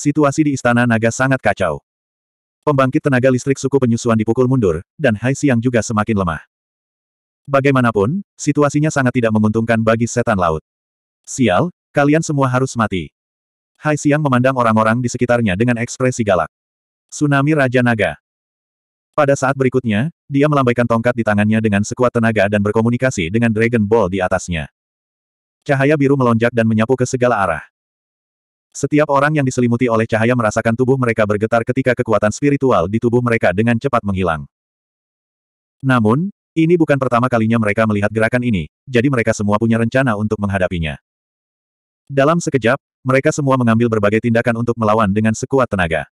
situasi di Istana Naga sangat kacau. Pembangkit tenaga listrik suku penyusuan dipukul mundur, dan Hai Siang juga semakin lemah. Bagaimanapun, situasinya sangat tidak menguntungkan bagi setan laut. Sial, kalian semua harus mati. Hai Siang memandang orang-orang di sekitarnya dengan ekspresi galak. Tsunami Raja Naga. Pada saat berikutnya, dia melambaikan tongkat di tangannya dengan sekuat tenaga dan berkomunikasi dengan Dragon Ball di atasnya. Cahaya biru melonjak dan menyapu ke segala arah. Setiap orang yang diselimuti oleh cahaya merasakan tubuh mereka bergetar ketika kekuatan spiritual di tubuh mereka dengan cepat menghilang. Namun, ini bukan pertama kalinya mereka melihat gerakan ini, jadi mereka semua punya rencana untuk menghadapinya. Dalam sekejap, mereka semua mengambil berbagai tindakan untuk melawan dengan sekuat tenaga.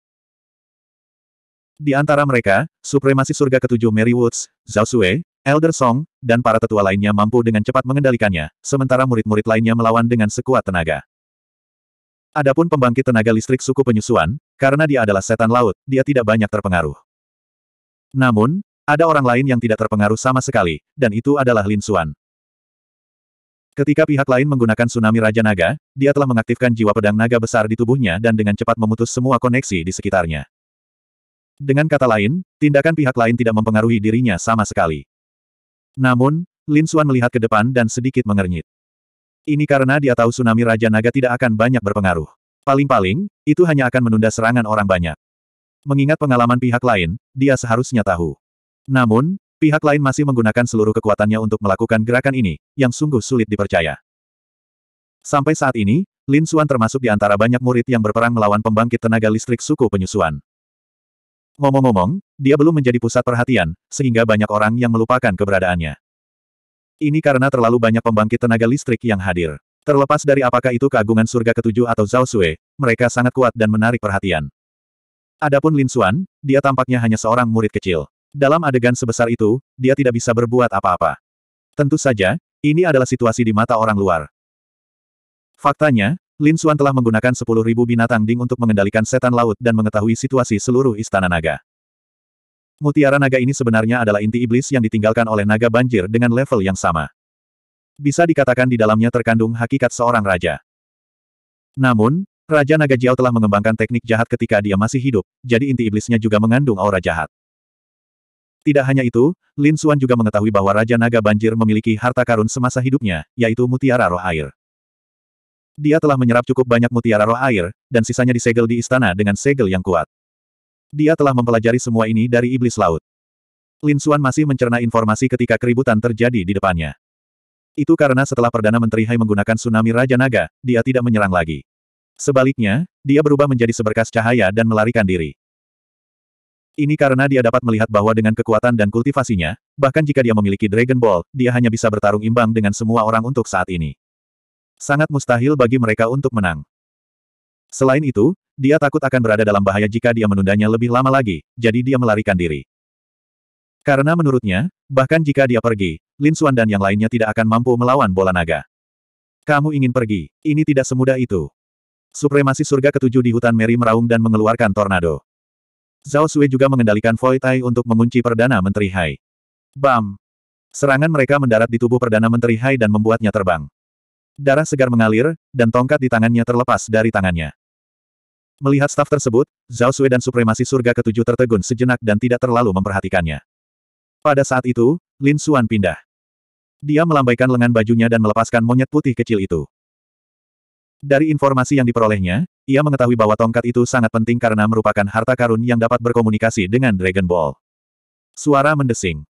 Di antara mereka, supremasi surga ketujuh Mary Woods, Zhao Sue, Elder Song, dan para tetua lainnya mampu dengan cepat mengendalikannya, sementara murid-murid lainnya melawan dengan sekuat tenaga. Adapun pembangkit tenaga listrik suku penyusuan, karena dia adalah setan laut, dia tidak banyak terpengaruh. Namun, ada orang lain yang tidak terpengaruh sama sekali, dan itu adalah Lin Xuan. Ketika pihak lain menggunakan tsunami Raja Naga, dia telah mengaktifkan jiwa pedang naga besar di tubuhnya dan dengan cepat memutus semua koneksi di sekitarnya. Dengan kata lain, tindakan pihak lain tidak mempengaruhi dirinya sama sekali. Namun, Lin Xuan melihat ke depan dan sedikit mengernyit. Ini karena dia tahu tsunami Raja Naga tidak akan banyak berpengaruh. Paling-paling, itu hanya akan menunda serangan orang banyak. Mengingat pengalaman pihak lain, dia seharusnya tahu. Namun, pihak lain masih menggunakan seluruh kekuatannya untuk melakukan gerakan ini, yang sungguh sulit dipercaya. Sampai saat ini, Lin Xuan termasuk di antara banyak murid yang berperang melawan pembangkit tenaga listrik suku penyusuan. Ngomong-ngomong, dia belum menjadi pusat perhatian, sehingga banyak orang yang melupakan keberadaannya. Ini karena terlalu banyak pembangkit tenaga listrik yang hadir. Terlepas dari apakah itu keagungan surga ketujuh atau Zhao Sui, mereka sangat kuat dan menarik perhatian. Adapun Lin Xuan, dia tampaknya hanya seorang murid kecil. Dalam adegan sebesar itu, dia tidak bisa berbuat apa-apa. Tentu saja, ini adalah situasi di mata orang luar. Faktanya, Lin Xuan telah menggunakan 10.000 binatang ding untuk mengendalikan setan laut dan mengetahui situasi seluruh istana naga. Mutiara naga ini sebenarnya adalah inti iblis yang ditinggalkan oleh naga banjir dengan level yang sama. Bisa dikatakan di dalamnya terkandung hakikat seorang raja. Namun, Raja Naga Jiao telah mengembangkan teknik jahat ketika dia masih hidup, jadi inti iblisnya juga mengandung aura jahat. Tidak hanya itu, Lin Xuan juga mengetahui bahwa Raja Naga Banjir memiliki harta karun semasa hidupnya, yaitu mutiara roh air. Dia telah menyerap cukup banyak mutiara roh air, dan sisanya disegel di istana dengan segel yang kuat. Dia telah mempelajari semua ini dari iblis laut. Lin Xuan masih mencerna informasi ketika keributan terjadi di depannya. Itu karena setelah Perdana Menteri Hai menggunakan tsunami Raja Naga, dia tidak menyerang lagi. Sebaliknya, dia berubah menjadi seberkas cahaya dan melarikan diri. Ini karena dia dapat melihat bahwa dengan kekuatan dan kultivasinya, bahkan jika dia memiliki Dragon Ball, dia hanya bisa bertarung imbang dengan semua orang untuk saat ini. Sangat mustahil bagi mereka untuk menang. Selain itu, dia takut akan berada dalam bahaya jika dia menundanya lebih lama lagi, jadi dia melarikan diri. Karena menurutnya, bahkan jika dia pergi, Lin Xuan dan yang lainnya tidak akan mampu melawan bola naga. Kamu ingin pergi, ini tidak semudah itu. Supremasi surga ketujuh di hutan Mary meraung dan mengeluarkan tornado. Zhao Sui juga mengendalikan Void Eye untuk mengunci Perdana Menteri Hai. Bam! Serangan mereka mendarat di tubuh Perdana Menteri Hai dan membuatnya terbang. Darah segar mengalir, dan tongkat di tangannya terlepas dari tangannya. Melihat staf tersebut, Zhao Sui dan supremasi surga ketujuh tertegun sejenak dan tidak terlalu memperhatikannya. Pada saat itu, Lin Xuan pindah. Dia melambaikan lengan bajunya dan melepaskan monyet putih kecil itu. Dari informasi yang diperolehnya, ia mengetahui bahwa tongkat itu sangat penting karena merupakan harta karun yang dapat berkomunikasi dengan Dragon Ball. Suara mendesing.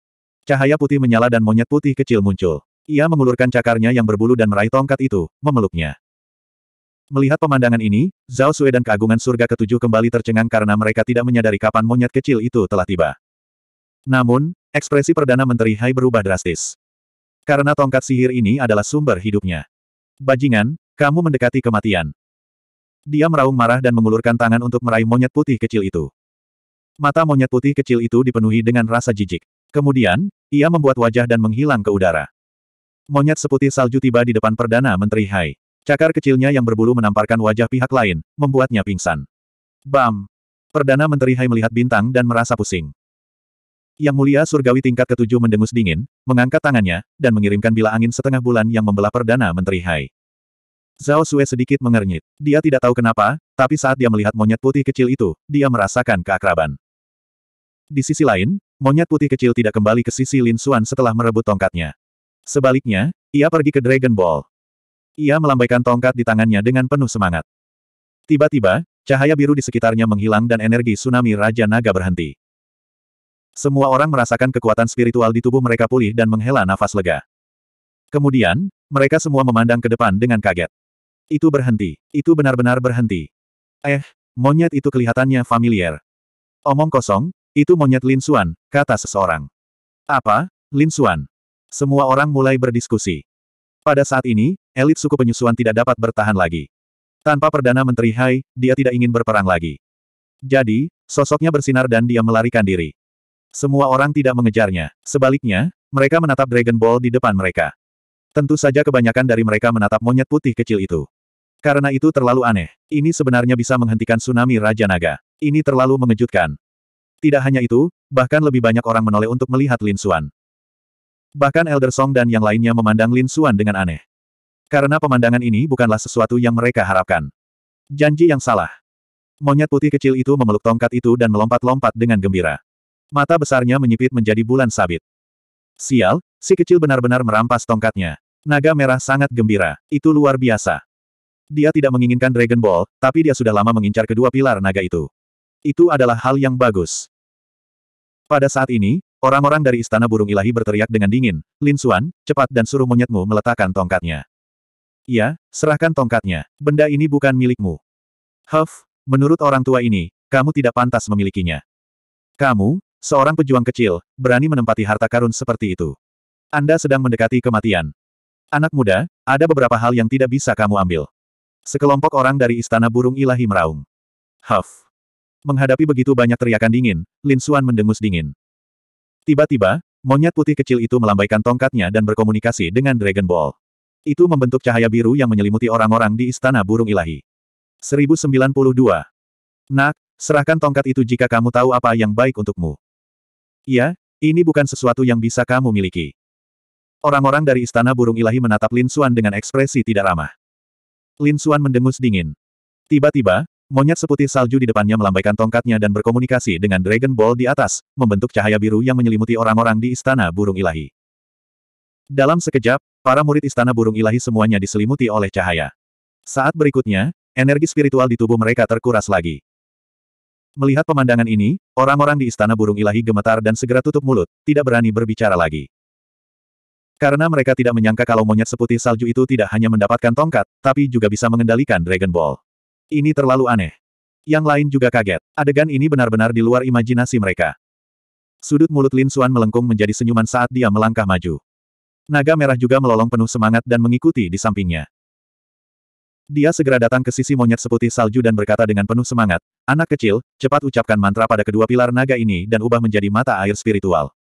Cahaya putih menyala dan monyet putih kecil muncul. Ia mengulurkan cakarnya yang berbulu dan meraih tongkat itu, memeluknya. Melihat pemandangan ini, Zhao Sui dan keagungan surga ketujuh kembali tercengang karena mereka tidak menyadari kapan monyet kecil itu telah tiba. Namun, ekspresi Perdana Menteri Hai berubah drastis. Karena tongkat sihir ini adalah sumber hidupnya. Bajingan, kamu mendekati kematian. Dia meraung marah dan mengulurkan tangan untuk meraih monyet putih kecil itu. Mata monyet putih kecil itu dipenuhi dengan rasa jijik. Kemudian, ia membuat wajah dan menghilang ke udara. Monyet seputih salju tiba di depan Perdana Menteri Hai. Cakar kecilnya yang berbulu menamparkan wajah pihak lain, membuatnya pingsan. Bam! Perdana Menteri Hai melihat bintang dan merasa pusing. Yang mulia surgawi tingkat ketujuh mendengus dingin, mengangkat tangannya, dan mengirimkan bila angin setengah bulan yang membelah Perdana Menteri Hai. Zhao Sue sedikit mengernyit. Dia tidak tahu kenapa, tapi saat dia melihat monyet putih kecil itu, dia merasakan keakraban. Di sisi lain, monyet putih kecil tidak kembali ke sisi Lin Xuan setelah merebut tongkatnya. Sebaliknya, ia pergi ke Dragon Ball. Ia melambaikan tongkat di tangannya dengan penuh semangat. Tiba-tiba, cahaya biru di sekitarnya menghilang dan energi tsunami Raja Naga berhenti. Semua orang merasakan kekuatan spiritual di tubuh mereka pulih dan menghela nafas lega. Kemudian, mereka semua memandang ke depan dengan kaget. Itu berhenti. Itu benar-benar berhenti. Eh, monyet itu kelihatannya familiar. Omong kosong, itu monyet Lin Xuan, kata seseorang. Apa, Lin Xuan? Semua orang mulai berdiskusi. Pada saat ini, elit suku penyusuan tidak dapat bertahan lagi. Tanpa Perdana Menteri Hai, dia tidak ingin berperang lagi. Jadi, sosoknya bersinar dan dia melarikan diri. Semua orang tidak mengejarnya. Sebaliknya, mereka menatap Dragon Ball di depan mereka. Tentu saja kebanyakan dari mereka menatap monyet putih kecil itu. Karena itu terlalu aneh. Ini sebenarnya bisa menghentikan tsunami Raja Naga. Ini terlalu mengejutkan. Tidak hanya itu, bahkan lebih banyak orang menoleh untuk melihat Lin Xuan. Bahkan Elder Song dan yang lainnya memandang Lin Suan dengan aneh. Karena pemandangan ini bukanlah sesuatu yang mereka harapkan. Janji yang salah. Monyet putih kecil itu memeluk tongkat itu dan melompat-lompat dengan gembira. Mata besarnya menyipit menjadi bulan sabit. Sial, si kecil benar-benar merampas tongkatnya. Naga merah sangat gembira. Itu luar biasa. Dia tidak menginginkan Dragon Ball, tapi dia sudah lama mengincar kedua pilar naga itu. Itu adalah hal yang bagus. Pada saat ini, Orang-orang dari Istana Burung Ilahi berteriak dengan dingin, Lin Xuan, cepat dan suruh monyetmu meletakkan tongkatnya. Ya, serahkan tongkatnya, benda ini bukan milikmu. Huff, menurut orang tua ini, kamu tidak pantas memilikinya. Kamu, seorang pejuang kecil, berani menempati harta karun seperti itu. Anda sedang mendekati kematian. Anak muda, ada beberapa hal yang tidak bisa kamu ambil. Sekelompok orang dari Istana Burung Ilahi meraung. Huff. Menghadapi begitu banyak teriakan dingin, Lin Xuan mendengus dingin. Tiba-tiba, monyet putih kecil itu melambaikan tongkatnya dan berkomunikasi dengan Dragon Ball. Itu membentuk cahaya biru yang menyelimuti orang-orang di Istana Burung Ilahi. 1092. Nak, serahkan tongkat itu jika kamu tahu apa yang baik untukmu. Iya, ini bukan sesuatu yang bisa kamu miliki. Orang-orang dari Istana Burung Ilahi menatap Lin Suan dengan ekspresi tidak ramah. Lin Suan mendengus dingin. Tiba-tiba, Monyet seputih salju di depannya melambaikan tongkatnya dan berkomunikasi dengan Dragon Ball di atas, membentuk cahaya biru yang menyelimuti orang-orang di Istana Burung Ilahi. Dalam sekejap, para murid Istana Burung Ilahi semuanya diselimuti oleh cahaya. Saat berikutnya, energi spiritual di tubuh mereka terkuras lagi. Melihat pemandangan ini, orang-orang di Istana Burung Ilahi gemetar dan segera tutup mulut, tidak berani berbicara lagi. Karena mereka tidak menyangka kalau monyet seputih salju itu tidak hanya mendapatkan tongkat, tapi juga bisa mengendalikan Dragon Ball. Ini terlalu aneh. Yang lain juga kaget. Adegan ini benar-benar di luar imajinasi mereka. Sudut mulut Lin Suan melengkung menjadi senyuman saat dia melangkah maju. Naga merah juga melolong penuh semangat dan mengikuti di sampingnya. Dia segera datang ke sisi monyet seputih salju dan berkata dengan penuh semangat, Anak kecil, cepat ucapkan mantra pada kedua pilar naga ini dan ubah menjadi mata air spiritual.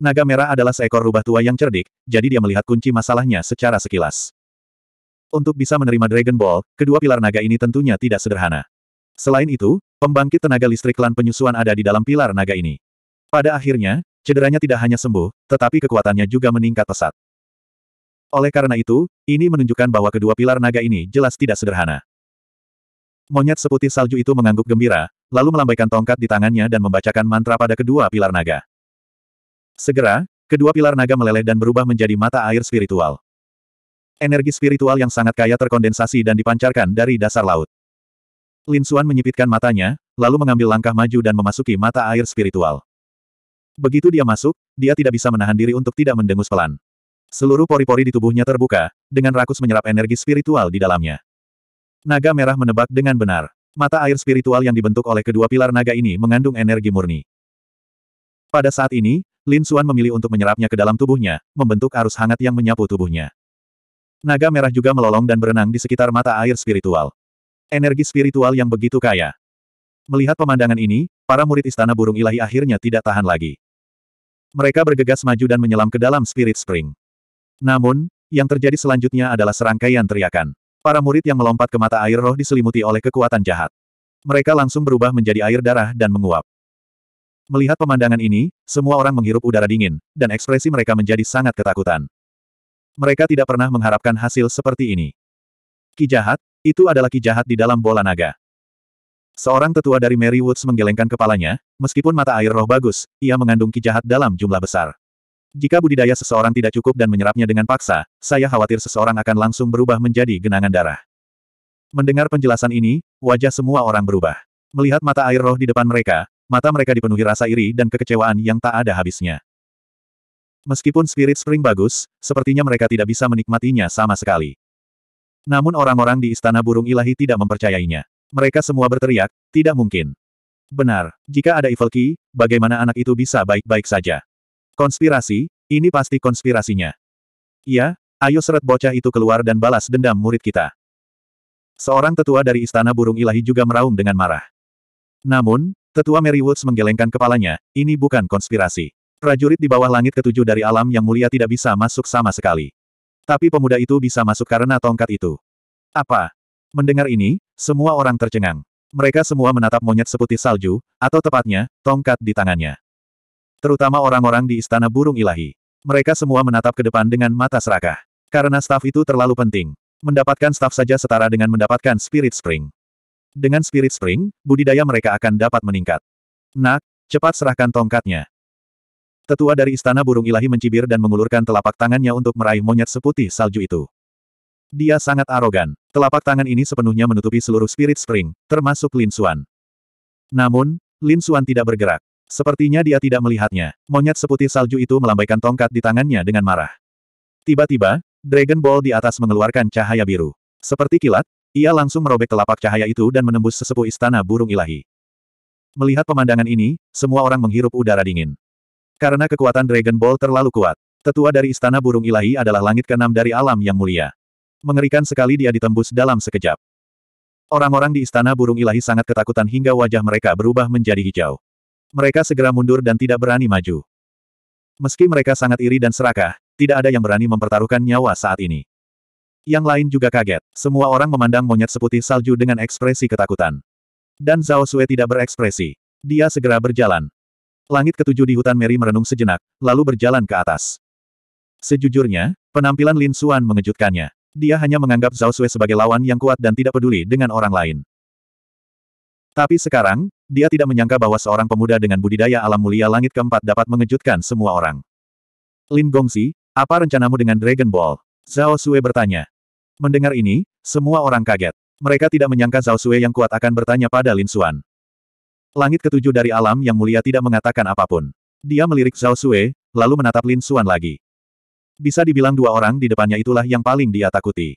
Naga merah adalah seekor rubah tua yang cerdik, jadi dia melihat kunci masalahnya secara sekilas. Untuk bisa menerima Dragon Ball, kedua pilar naga ini tentunya tidak sederhana. Selain itu, pembangkit tenaga listrik klan penyusuan ada di dalam pilar naga ini. Pada akhirnya, cederanya tidak hanya sembuh, tetapi kekuatannya juga meningkat pesat. Oleh karena itu, ini menunjukkan bahwa kedua pilar naga ini jelas tidak sederhana. Monyet seputih salju itu mengangguk gembira, lalu melambaikan tongkat di tangannya dan membacakan mantra pada kedua pilar naga. Segera, kedua pilar naga meleleh dan berubah menjadi mata air spiritual. Energi spiritual yang sangat kaya terkondensasi dan dipancarkan dari dasar laut. Lin Xuan menyipitkan matanya, lalu mengambil langkah maju dan memasuki mata air spiritual. Begitu dia masuk, dia tidak bisa menahan diri untuk tidak mendengus pelan. Seluruh pori-pori di tubuhnya terbuka, dengan rakus menyerap energi spiritual di dalamnya. Naga merah menebak dengan benar. Mata air spiritual yang dibentuk oleh kedua pilar naga ini mengandung energi murni. Pada saat ini, Lin Xuan memilih untuk menyerapnya ke dalam tubuhnya, membentuk arus hangat yang menyapu tubuhnya. Naga merah juga melolong dan berenang di sekitar mata air spiritual. Energi spiritual yang begitu kaya. Melihat pemandangan ini, para murid istana burung ilahi akhirnya tidak tahan lagi. Mereka bergegas maju dan menyelam ke dalam Spirit Spring. Namun, yang terjadi selanjutnya adalah serangkaian teriakan. Para murid yang melompat ke mata air roh diselimuti oleh kekuatan jahat. Mereka langsung berubah menjadi air darah dan menguap. Melihat pemandangan ini, semua orang menghirup udara dingin, dan ekspresi mereka menjadi sangat ketakutan. Mereka tidak pernah mengharapkan hasil seperti ini. Ki jahat, itu adalah ki jahat di dalam bola naga. Seorang tetua dari Mary Woods menggelengkan kepalanya, meskipun mata air roh bagus, ia mengandung ki jahat dalam jumlah besar. Jika budidaya seseorang tidak cukup dan menyerapnya dengan paksa, saya khawatir seseorang akan langsung berubah menjadi genangan darah. Mendengar penjelasan ini, wajah semua orang berubah. Melihat mata air roh di depan mereka, mata mereka dipenuhi rasa iri dan kekecewaan yang tak ada habisnya. Meskipun Spirit Spring bagus, sepertinya mereka tidak bisa menikmatinya sama sekali. Namun orang-orang di Istana Burung Ilahi tidak mempercayainya. Mereka semua berteriak, tidak mungkin. Benar, jika ada Evil Key, bagaimana anak itu bisa baik-baik saja? Konspirasi, ini pasti konspirasinya. Iya, ayo seret bocah itu keluar dan balas dendam murid kita. Seorang tetua dari Istana Burung Ilahi juga meraung dengan marah. Namun, tetua Mary Woods menggelengkan kepalanya, ini bukan konspirasi. Prajurit di bawah langit ketujuh dari alam yang mulia tidak bisa masuk sama sekali. Tapi pemuda itu bisa masuk karena tongkat itu. Apa? Mendengar ini, semua orang tercengang. Mereka semua menatap monyet seputih salju, atau tepatnya, tongkat di tangannya. Terutama orang-orang di Istana Burung Ilahi. Mereka semua menatap ke depan dengan mata serakah. Karena staf itu terlalu penting. Mendapatkan staf saja setara dengan mendapatkan Spirit Spring. Dengan Spirit Spring, budidaya mereka akan dapat meningkat. Nak, cepat serahkan tongkatnya. Tetua dari Istana Burung Ilahi mencibir dan mengulurkan telapak tangannya untuk meraih monyet seputih salju itu. Dia sangat arogan. Telapak tangan ini sepenuhnya menutupi seluruh spirit spring, termasuk Lin Xuan. Namun, Lin Xuan tidak bergerak. Sepertinya dia tidak melihatnya. Monyet seputih salju itu melambaikan tongkat di tangannya dengan marah. Tiba-tiba, Dragon Ball di atas mengeluarkan cahaya biru. Seperti kilat, ia langsung merobek telapak cahaya itu dan menembus sesepuh istana burung ilahi. Melihat pemandangan ini, semua orang menghirup udara dingin. Karena kekuatan Dragon Ball terlalu kuat. Tetua dari Istana Burung Ilahi adalah langit keenam dari alam yang mulia. Mengerikan sekali dia ditembus dalam sekejap. Orang-orang di Istana Burung Ilahi sangat ketakutan hingga wajah mereka berubah menjadi hijau. Mereka segera mundur dan tidak berani maju. Meski mereka sangat iri dan serakah, tidak ada yang berani mempertaruhkan nyawa saat ini. Yang lain juga kaget. Semua orang memandang monyet seputih salju dengan ekspresi ketakutan. Dan Zhao Sui tidak berekspresi. Dia segera berjalan. Langit ketujuh di hutan Mary merenung sejenak, lalu berjalan ke atas. Sejujurnya, penampilan Lin Suan mengejutkannya. Dia hanya menganggap Zhao Sui sebagai lawan yang kuat dan tidak peduli dengan orang lain. Tapi sekarang, dia tidak menyangka bahwa seorang pemuda dengan budidaya alam mulia langit keempat dapat mengejutkan semua orang. Lin Gongxi, apa rencanamu dengan Dragon Ball? Zhao Sui bertanya. Mendengar ini, semua orang kaget. Mereka tidak menyangka Zhao Sui yang kuat akan bertanya pada Lin Suan. Langit ketujuh dari alam yang mulia tidak mengatakan apapun. Dia melirik Zhao Sue, lalu menatap Lin Xuan lagi. Bisa dibilang dua orang di depannya itulah yang paling dia takuti.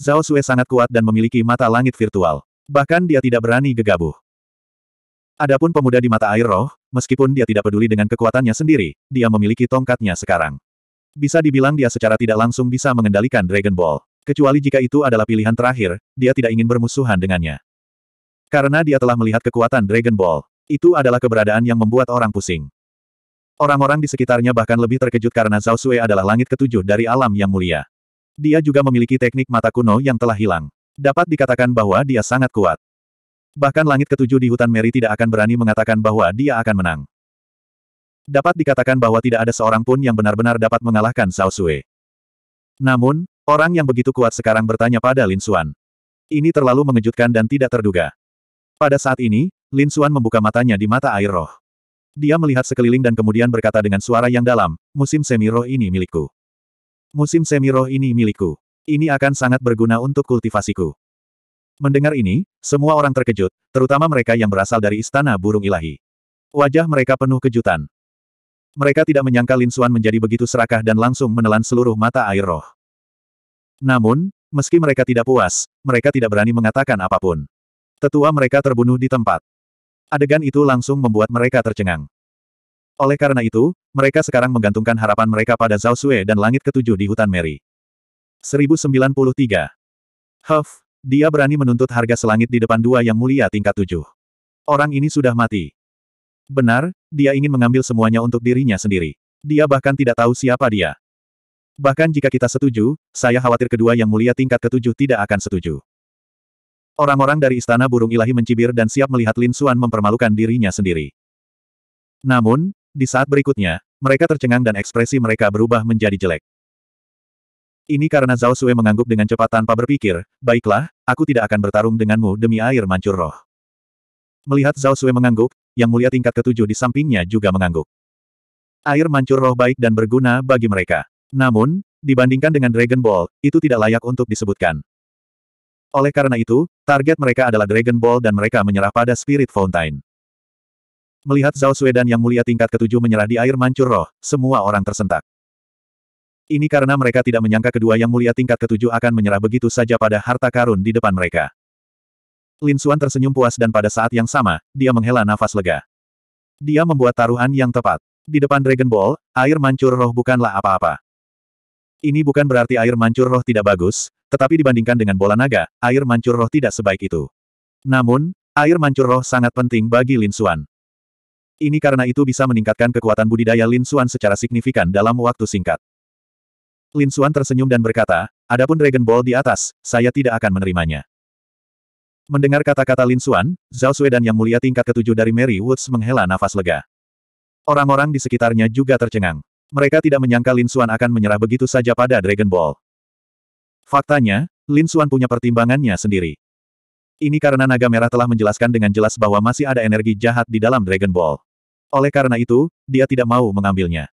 Zhao Sue sangat kuat dan memiliki mata langit virtual. Bahkan dia tidak berani gegabah. Adapun pemuda di mata air roh, meskipun dia tidak peduli dengan kekuatannya sendiri, dia memiliki tongkatnya sekarang. Bisa dibilang dia secara tidak langsung bisa mengendalikan Dragon Ball. Kecuali jika itu adalah pilihan terakhir, dia tidak ingin bermusuhan dengannya. Karena dia telah melihat kekuatan Dragon Ball. Itu adalah keberadaan yang membuat orang pusing. Orang-orang di sekitarnya bahkan lebih terkejut karena Zhao Sui adalah langit ketujuh dari alam yang mulia. Dia juga memiliki teknik mata kuno yang telah hilang. Dapat dikatakan bahwa dia sangat kuat. Bahkan langit ketujuh di hutan Meri tidak akan berani mengatakan bahwa dia akan menang. Dapat dikatakan bahwa tidak ada seorang pun yang benar-benar dapat mengalahkan Zhao Sui. Namun, orang yang begitu kuat sekarang bertanya pada Lin Xuan. Ini terlalu mengejutkan dan tidak terduga. Pada saat ini, Lin Xuan membuka matanya di mata air roh. Dia melihat sekeliling dan kemudian berkata dengan suara yang dalam, musim semi roh ini milikku. Musim semi roh ini milikku. Ini akan sangat berguna untuk kultivasiku. Mendengar ini, semua orang terkejut, terutama mereka yang berasal dari istana burung ilahi. Wajah mereka penuh kejutan. Mereka tidak menyangka Lin Xuan menjadi begitu serakah dan langsung menelan seluruh mata air roh. Namun, meski mereka tidak puas, mereka tidak berani mengatakan apapun. Tetua mereka terbunuh di tempat. Adegan itu langsung membuat mereka tercengang. Oleh karena itu, mereka sekarang menggantungkan harapan mereka pada Zhao Sue dan langit ketujuh di hutan Mary. 1093. Huff, dia berani menuntut harga selangit di depan dua yang mulia tingkat tujuh. Orang ini sudah mati. Benar, dia ingin mengambil semuanya untuk dirinya sendiri. Dia bahkan tidak tahu siapa dia. Bahkan jika kita setuju, saya khawatir kedua yang mulia tingkat ketujuh tidak akan setuju. Orang-orang dari Istana Burung Ilahi mencibir dan siap melihat Lin Suan mempermalukan dirinya sendiri. Namun, di saat berikutnya, mereka tercengang dan ekspresi mereka berubah menjadi jelek. Ini karena Zhao Sui mengangguk dengan cepat tanpa berpikir, baiklah, aku tidak akan bertarung denganmu demi air mancur roh. Melihat Zhao Sui mengangguk, yang mulia tingkat ketujuh di sampingnya juga mengangguk. Air mancur roh baik dan berguna bagi mereka. Namun, dibandingkan dengan Dragon Ball, itu tidak layak untuk disebutkan. Oleh karena itu, target mereka adalah Dragon Ball dan mereka menyerah pada Spirit Fountain. Melihat Zhao Sui Yang Mulia tingkat ketujuh menyerah di air mancur roh, semua orang tersentak. Ini karena mereka tidak menyangka kedua Yang Mulia tingkat ketujuh akan menyerah begitu saja pada harta karun di depan mereka. Lin Xuan tersenyum puas dan pada saat yang sama, dia menghela nafas lega. Dia membuat taruhan yang tepat. Di depan Dragon Ball, air mancur roh bukanlah apa-apa. Ini bukan berarti air mancur roh tidak bagus, tetapi dibandingkan dengan bola naga, air mancur roh tidak sebaik itu. Namun, air mancur roh sangat penting bagi Lin Xuan. Ini karena itu bisa meningkatkan kekuatan budidaya Lin Xuan secara signifikan dalam waktu singkat. Lin Xuan tersenyum dan berkata, adapun Dragon Ball di atas, saya tidak akan menerimanya. Mendengar kata-kata Lin Xuan, Zhao Sui dan Yang Mulia tingkat ketujuh dari Mary Woods menghela nafas lega. Orang-orang di sekitarnya juga tercengang. Mereka tidak menyangka Lin Xuan akan menyerah begitu saja pada Dragon Ball. Faktanya, Lin Suan punya pertimbangannya sendiri. Ini karena naga merah telah menjelaskan dengan jelas bahwa masih ada energi jahat di dalam Dragon Ball. Oleh karena itu, dia tidak mau mengambilnya.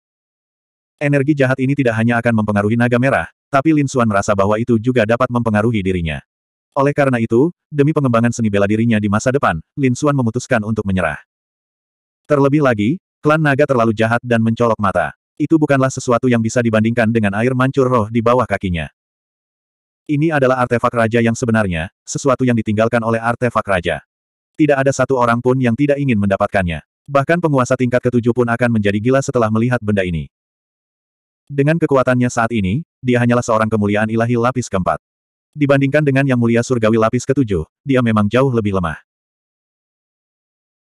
Energi jahat ini tidak hanya akan mempengaruhi naga merah, tapi Lin Suan merasa bahwa itu juga dapat mempengaruhi dirinya. Oleh karena itu, demi pengembangan seni bela dirinya di masa depan, Lin Suan memutuskan untuk menyerah. Terlebih lagi, klan naga terlalu jahat dan mencolok mata. Itu bukanlah sesuatu yang bisa dibandingkan dengan air mancur roh di bawah kakinya. Ini adalah artefak raja yang sebenarnya, sesuatu yang ditinggalkan oleh artefak raja. Tidak ada satu orang pun yang tidak ingin mendapatkannya. Bahkan penguasa tingkat ketujuh pun akan menjadi gila setelah melihat benda ini. Dengan kekuatannya saat ini, dia hanyalah seorang kemuliaan ilahi lapis keempat. Dibandingkan dengan yang mulia surgawi lapis ketujuh, dia memang jauh lebih lemah.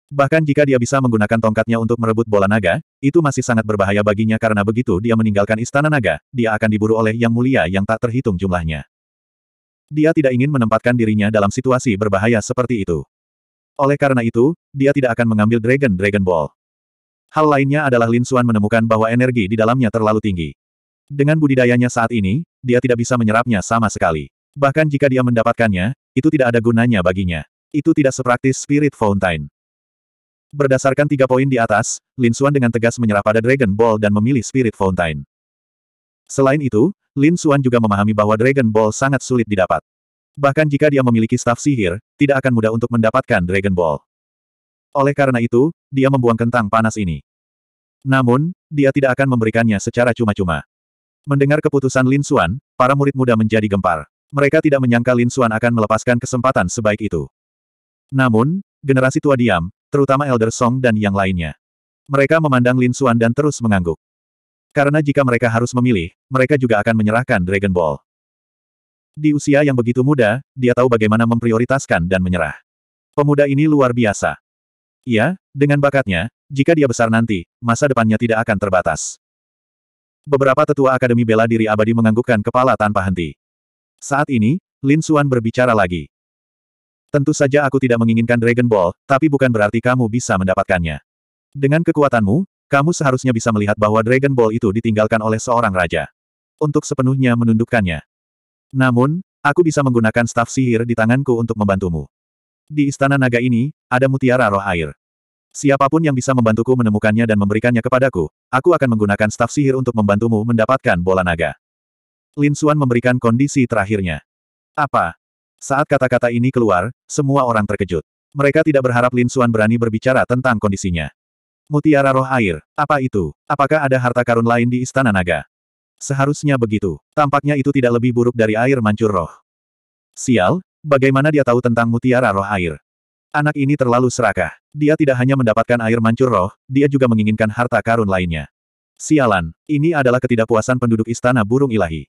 Bahkan jika dia bisa menggunakan tongkatnya untuk merebut bola naga, itu masih sangat berbahaya baginya karena begitu dia meninggalkan istana naga, dia akan diburu oleh yang mulia yang tak terhitung jumlahnya dia tidak ingin menempatkan dirinya dalam situasi berbahaya seperti itu. Oleh karena itu, dia tidak akan mengambil Dragon Dragon Ball. Hal lainnya adalah Lin Xuan menemukan bahwa energi di dalamnya terlalu tinggi. Dengan budidayanya saat ini, dia tidak bisa menyerapnya sama sekali. Bahkan jika dia mendapatkannya, itu tidak ada gunanya baginya. Itu tidak sepraktis Spirit Fountain. Berdasarkan tiga poin di atas, Lin Xuan dengan tegas menyerap pada Dragon Ball dan memilih Spirit Fountain. Selain itu, Lin Xuan juga memahami bahwa Dragon Ball sangat sulit didapat. Bahkan jika dia memiliki staf sihir, tidak akan mudah untuk mendapatkan Dragon Ball. Oleh karena itu, dia membuang kentang panas ini. Namun, dia tidak akan memberikannya secara cuma-cuma. Mendengar keputusan Lin Xuan, para murid muda menjadi gempar. Mereka tidak menyangka Lin Xuan akan melepaskan kesempatan sebaik itu. Namun, generasi tua diam, terutama Elder Song dan yang lainnya. Mereka memandang Lin Xuan dan terus mengangguk. Karena jika mereka harus memilih, mereka juga akan menyerahkan Dragon Ball. Di usia yang begitu muda, dia tahu bagaimana memprioritaskan dan menyerah. Pemuda ini luar biasa. Iya, dengan bakatnya, jika dia besar nanti, masa depannya tidak akan terbatas. Beberapa tetua Akademi Bela Diri Abadi menganggukkan kepala tanpa henti. Saat ini, Lin Suan berbicara lagi. Tentu saja aku tidak menginginkan Dragon Ball, tapi bukan berarti kamu bisa mendapatkannya. Dengan kekuatanmu, kamu seharusnya bisa melihat bahwa Dragon Ball itu ditinggalkan oleh seorang raja. Untuk sepenuhnya menundukkannya. Namun, aku bisa menggunakan staf sihir di tanganku untuk membantumu. Di istana naga ini, ada mutiara roh air. Siapapun yang bisa membantuku menemukannya dan memberikannya kepadaku, aku akan menggunakan staf sihir untuk membantumu mendapatkan bola naga. Lin Xuan memberikan kondisi terakhirnya. Apa? Saat kata-kata ini keluar, semua orang terkejut. Mereka tidak berharap Lin Xuan berani berbicara tentang kondisinya. Mutiara roh air, apa itu? Apakah ada harta karun lain di Istana Naga? Seharusnya begitu. Tampaknya itu tidak lebih buruk dari air mancur roh. Sial, bagaimana dia tahu tentang mutiara roh air? Anak ini terlalu serakah. Dia tidak hanya mendapatkan air mancur roh, dia juga menginginkan harta karun lainnya. Sialan, ini adalah ketidakpuasan penduduk Istana Burung Ilahi.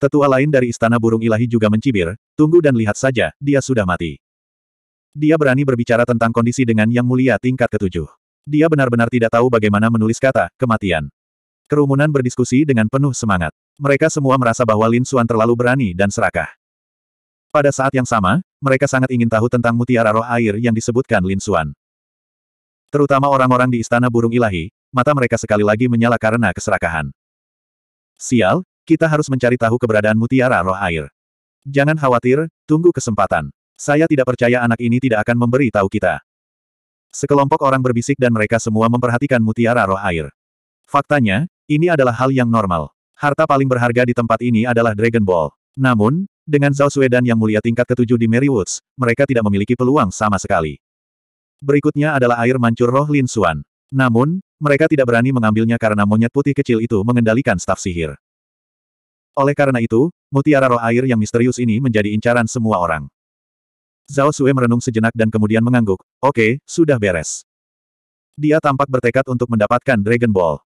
Tetua lain dari Istana Burung Ilahi juga mencibir, tunggu dan lihat saja, dia sudah mati. Dia berani berbicara tentang kondisi dengan Yang Mulia tingkat ketujuh. Dia benar-benar tidak tahu bagaimana menulis kata, kematian. Kerumunan berdiskusi dengan penuh semangat. Mereka semua merasa bahwa Lin Xuan terlalu berani dan serakah. Pada saat yang sama, mereka sangat ingin tahu tentang mutiara roh air yang disebutkan Lin Xuan. Terutama orang-orang di Istana Burung Ilahi, mata mereka sekali lagi menyala karena keserakahan. Sial, kita harus mencari tahu keberadaan mutiara roh air. Jangan khawatir, tunggu kesempatan. Saya tidak percaya anak ini tidak akan memberi tahu kita. Sekelompok orang berbisik dan mereka semua memperhatikan mutiara roh air. Faktanya, ini adalah hal yang normal. Harta paling berharga di tempat ini adalah Dragon Ball. Namun, dengan Zhao Suedan yang mulia tingkat ketujuh di Woods, mereka tidak memiliki peluang sama sekali. Berikutnya adalah air mancur roh Lin Xuan. Namun, mereka tidak berani mengambilnya karena monyet putih kecil itu mengendalikan staf sihir. Oleh karena itu, mutiara roh air yang misterius ini menjadi incaran semua orang. Zhao Sue merenung sejenak dan kemudian mengangguk, oke, okay, sudah beres. Dia tampak bertekad untuk mendapatkan Dragon Ball.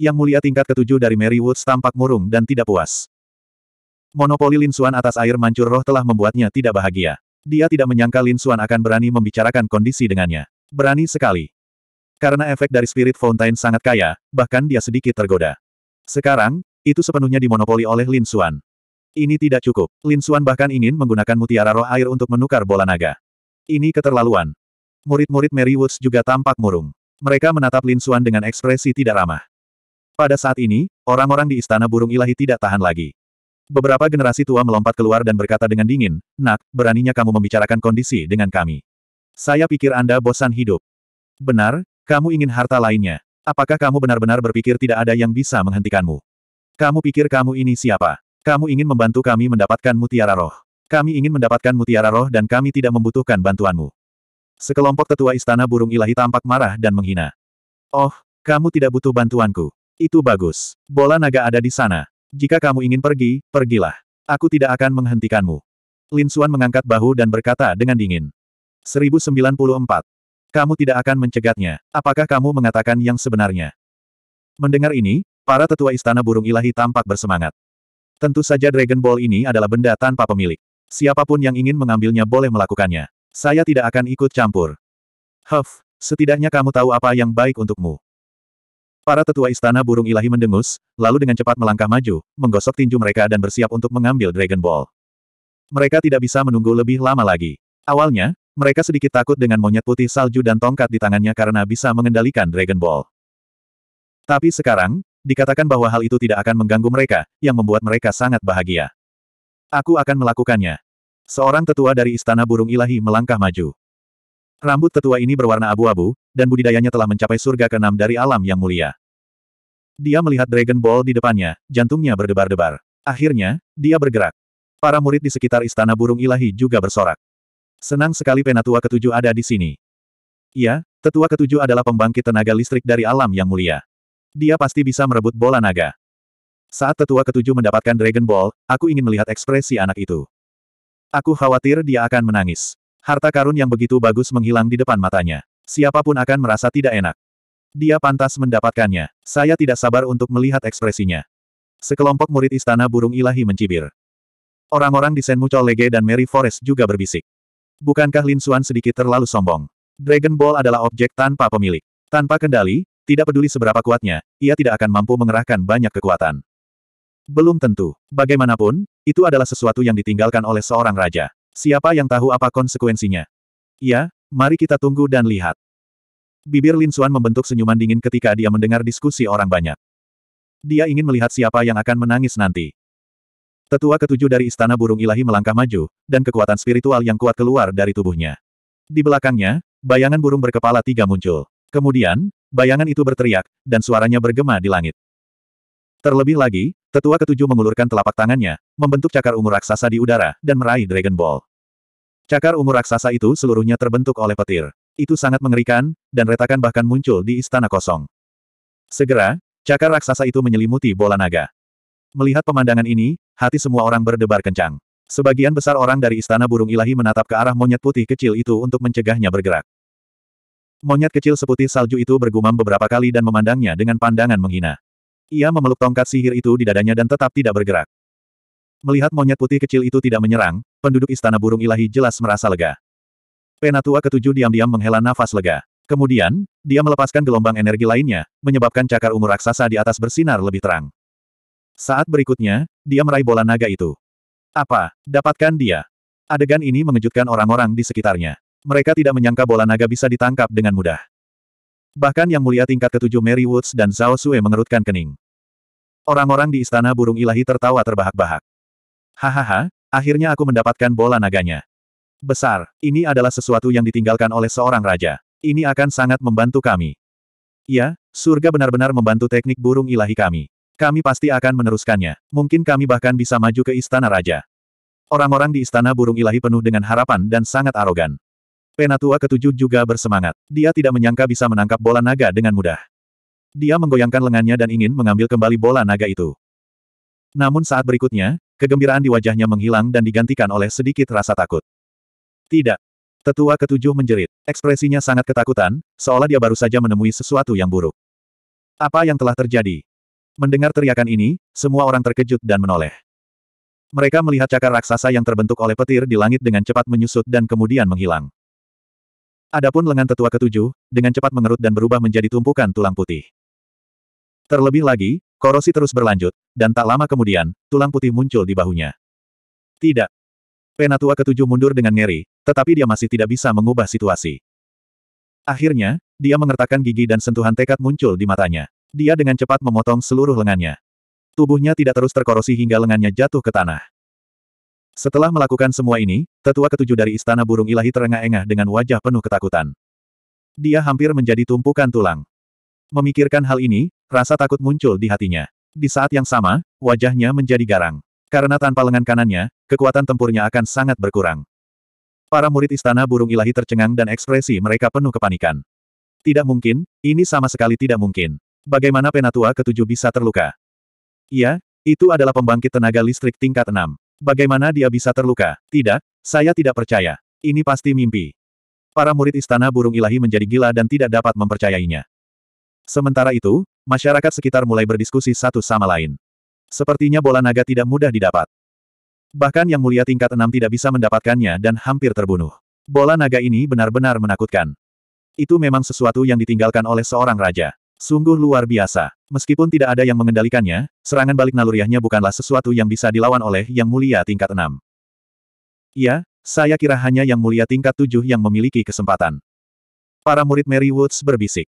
Yang mulia tingkat ketujuh dari Mary Woods tampak murung dan tidak puas. Monopoli Lin Xuan atas air mancur roh telah membuatnya tidak bahagia. Dia tidak menyangka Lin Xuan akan berani membicarakan kondisi dengannya. Berani sekali. Karena efek dari Spirit Fountain sangat kaya, bahkan dia sedikit tergoda. Sekarang, itu sepenuhnya dimonopoli oleh Lin Xuan. Ini tidak cukup. Lin Suan bahkan ingin menggunakan mutiara roh air untuk menukar bola naga. Ini keterlaluan. Murid-murid Mary Woods juga tampak murung. Mereka menatap Lin Suan dengan ekspresi tidak ramah. Pada saat ini, orang-orang di Istana Burung Ilahi tidak tahan lagi. Beberapa generasi tua melompat keluar dan berkata dengan dingin, Nak, beraninya kamu membicarakan kondisi dengan kami. Saya pikir Anda bosan hidup. Benar, kamu ingin harta lainnya. Apakah kamu benar-benar berpikir tidak ada yang bisa menghentikanmu? Kamu pikir kamu ini siapa? Kamu ingin membantu kami mendapatkan mutiara roh. Kami ingin mendapatkan mutiara roh dan kami tidak membutuhkan bantuanmu. Sekelompok tetua istana burung ilahi tampak marah dan menghina. Oh, kamu tidak butuh bantuanku. Itu bagus. Bola naga ada di sana. Jika kamu ingin pergi, pergilah. Aku tidak akan menghentikanmu. Lin Xuan mengangkat bahu dan berkata dengan dingin. 1094. Kamu tidak akan mencegatnya. Apakah kamu mengatakan yang sebenarnya? Mendengar ini, para tetua istana burung ilahi tampak bersemangat. Tentu saja Dragon Ball ini adalah benda tanpa pemilik. Siapapun yang ingin mengambilnya boleh melakukannya. Saya tidak akan ikut campur. Huff, setidaknya kamu tahu apa yang baik untukmu. Para tetua istana burung ilahi mendengus, lalu dengan cepat melangkah maju, menggosok tinju mereka dan bersiap untuk mengambil Dragon Ball. Mereka tidak bisa menunggu lebih lama lagi. Awalnya, mereka sedikit takut dengan monyet putih salju dan tongkat di tangannya karena bisa mengendalikan Dragon Ball. Tapi sekarang, dikatakan bahwa hal itu tidak akan mengganggu mereka, yang membuat mereka sangat bahagia. Aku akan melakukannya. Seorang tetua dari Istana Burung Ilahi melangkah maju. Rambut tetua ini berwarna abu-abu, dan budidayanya telah mencapai surga keenam dari alam yang mulia. Dia melihat Dragon Ball di depannya, jantungnya berdebar-debar. Akhirnya, dia bergerak. Para murid di sekitar Istana Burung Ilahi juga bersorak. Senang sekali Penatua Ketujuh ada di sini. Iya, Tetua Ketujuh adalah pembangkit tenaga listrik dari alam yang mulia. Dia pasti bisa merebut bola naga. Saat tetua ketujuh mendapatkan Dragon Ball, aku ingin melihat ekspresi anak itu. Aku khawatir dia akan menangis. Harta karun yang begitu bagus menghilang di depan matanya. Siapapun akan merasa tidak enak. Dia pantas mendapatkannya. Saya tidak sabar untuk melihat ekspresinya. Sekelompok murid istana burung ilahi mencibir. Orang-orang di Senmu Lege dan Mary Forest juga berbisik. Bukankah Lin Xuan sedikit terlalu sombong? Dragon Ball adalah objek tanpa pemilik. Tanpa kendali, tidak peduli seberapa kuatnya, ia tidak akan mampu mengerahkan banyak kekuatan. Belum tentu. Bagaimanapun, itu adalah sesuatu yang ditinggalkan oleh seorang raja. Siapa yang tahu apa konsekuensinya? Ya, mari kita tunggu dan lihat. Bibir Lin Xuan membentuk senyuman dingin ketika dia mendengar diskusi orang banyak. Dia ingin melihat siapa yang akan menangis nanti. Tetua ketujuh dari Istana Burung Ilahi melangkah maju, dan kekuatan spiritual yang kuat keluar dari tubuhnya. Di belakangnya, bayangan burung berkepala tiga muncul. Kemudian, Bayangan itu berteriak, dan suaranya bergema di langit. Terlebih lagi, tetua ketujuh mengulurkan telapak tangannya, membentuk cakar ungu raksasa di udara, dan meraih Dragon Ball. Cakar ungu raksasa itu seluruhnya terbentuk oleh petir. Itu sangat mengerikan, dan retakan bahkan muncul di istana kosong. Segera, cakar raksasa itu menyelimuti bola naga. Melihat pemandangan ini, hati semua orang berdebar kencang. Sebagian besar orang dari istana burung ilahi menatap ke arah monyet putih kecil itu untuk mencegahnya bergerak. Monyet kecil seputih salju itu bergumam beberapa kali dan memandangnya dengan pandangan menghina. Ia memeluk tongkat sihir itu di dadanya dan tetap tidak bergerak. Melihat monyet putih kecil itu tidak menyerang, penduduk istana burung ilahi jelas merasa lega. Penatua ketujuh diam-diam menghela nafas lega. Kemudian, dia melepaskan gelombang energi lainnya, menyebabkan cakar umur raksasa di atas bersinar lebih terang. Saat berikutnya, dia meraih bola naga itu. Apa? Dapatkan dia. Adegan ini mengejutkan orang-orang di sekitarnya. Mereka tidak menyangka bola naga bisa ditangkap dengan mudah. Bahkan yang mulia tingkat ketujuh Mary Woods dan Zhao Sue mengerutkan kening. Orang-orang di istana burung ilahi tertawa terbahak-bahak. Hahaha, akhirnya aku mendapatkan bola naganya. Besar, ini adalah sesuatu yang ditinggalkan oleh seorang raja. Ini akan sangat membantu kami. Ya, surga benar-benar membantu teknik burung ilahi kami. Kami pasti akan meneruskannya. Mungkin kami bahkan bisa maju ke istana raja. Orang-orang di istana burung ilahi penuh dengan harapan dan sangat arogan. Penatua ketujuh juga bersemangat. Dia tidak menyangka bisa menangkap bola naga dengan mudah. Dia menggoyangkan lengannya dan ingin mengambil kembali bola naga itu. Namun saat berikutnya, kegembiraan di wajahnya menghilang dan digantikan oleh sedikit rasa takut. Tidak. Tetua ketujuh menjerit. Ekspresinya sangat ketakutan, seolah dia baru saja menemui sesuatu yang buruk. Apa yang telah terjadi? Mendengar teriakan ini, semua orang terkejut dan menoleh. Mereka melihat cakar raksasa yang terbentuk oleh petir di langit dengan cepat menyusut dan kemudian menghilang. Adapun lengan tetua ketujuh, dengan cepat mengerut dan berubah menjadi tumpukan tulang putih. Terlebih lagi, korosi terus berlanjut, dan tak lama kemudian, tulang putih muncul di bahunya. Tidak. Penatua ketujuh mundur dengan ngeri, tetapi dia masih tidak bisa mengubah situasi. Akhirnya, dia mengertakkan gigi dan sentuhan tekad muncul di matanya. Dia dengan cepat memotong seluruh lengannya. Tubuhnya tidak terus terkorosi hingga lengannya jatuh ke tanah. Setelah melakukan semua ini, tetua ketujuh dari istana burung ilahi terengah-engah dengan wajah penuh ketakutan. Dia hampir menjadi tumpukan tulang. Memikirkan hal ini, rasa takut muncul di hatinya. Di saat yang sama, wajahnya menjadi garang. Karena tanpa lengan kanannya, kekuatan tempurnya akan sangat berkurang. Para murid istana burung ilahi tercengang dan ekspresi mereka penuh kepanikan. Tidak mungkin, ini sama sekali tidak mungkin. Bagaimana penatua ketujuh bisa terluka? Iya, itu adalah pembangkit tenaga listrik tingkat 6. Bagaimana dia bisa terluka? Tidak, saya tidak percaya. Ini pasti mimpi. Para murid istana burung ilahi menjadi gila dan tidak dapat mempercayainya. Sementara itu, masyarakat sekitar mulai berdiskusi satu sama lain. Sepertinya bola naga tidak mudah didapat. Bahkan yang mulia tingkat enam tidak bisa mendapatkannya dan hampir terbunuh. Bola naga ini benar-benar menakutkan. Itu memang sesuatu yang ditinggalkan oleh seorang raja. Sungguh luar biasa. Meskipun tidak ada yang mengendalikannya, serangan balik naluriahnya bukanlah sesuatu yang bisa dilawan oleh Yang Mulia tingkat 6. Ya, saya kira hanya Yang Mulia tingkat 7 yang memiliki kesempatan. Para murid Mary Woods berbisik.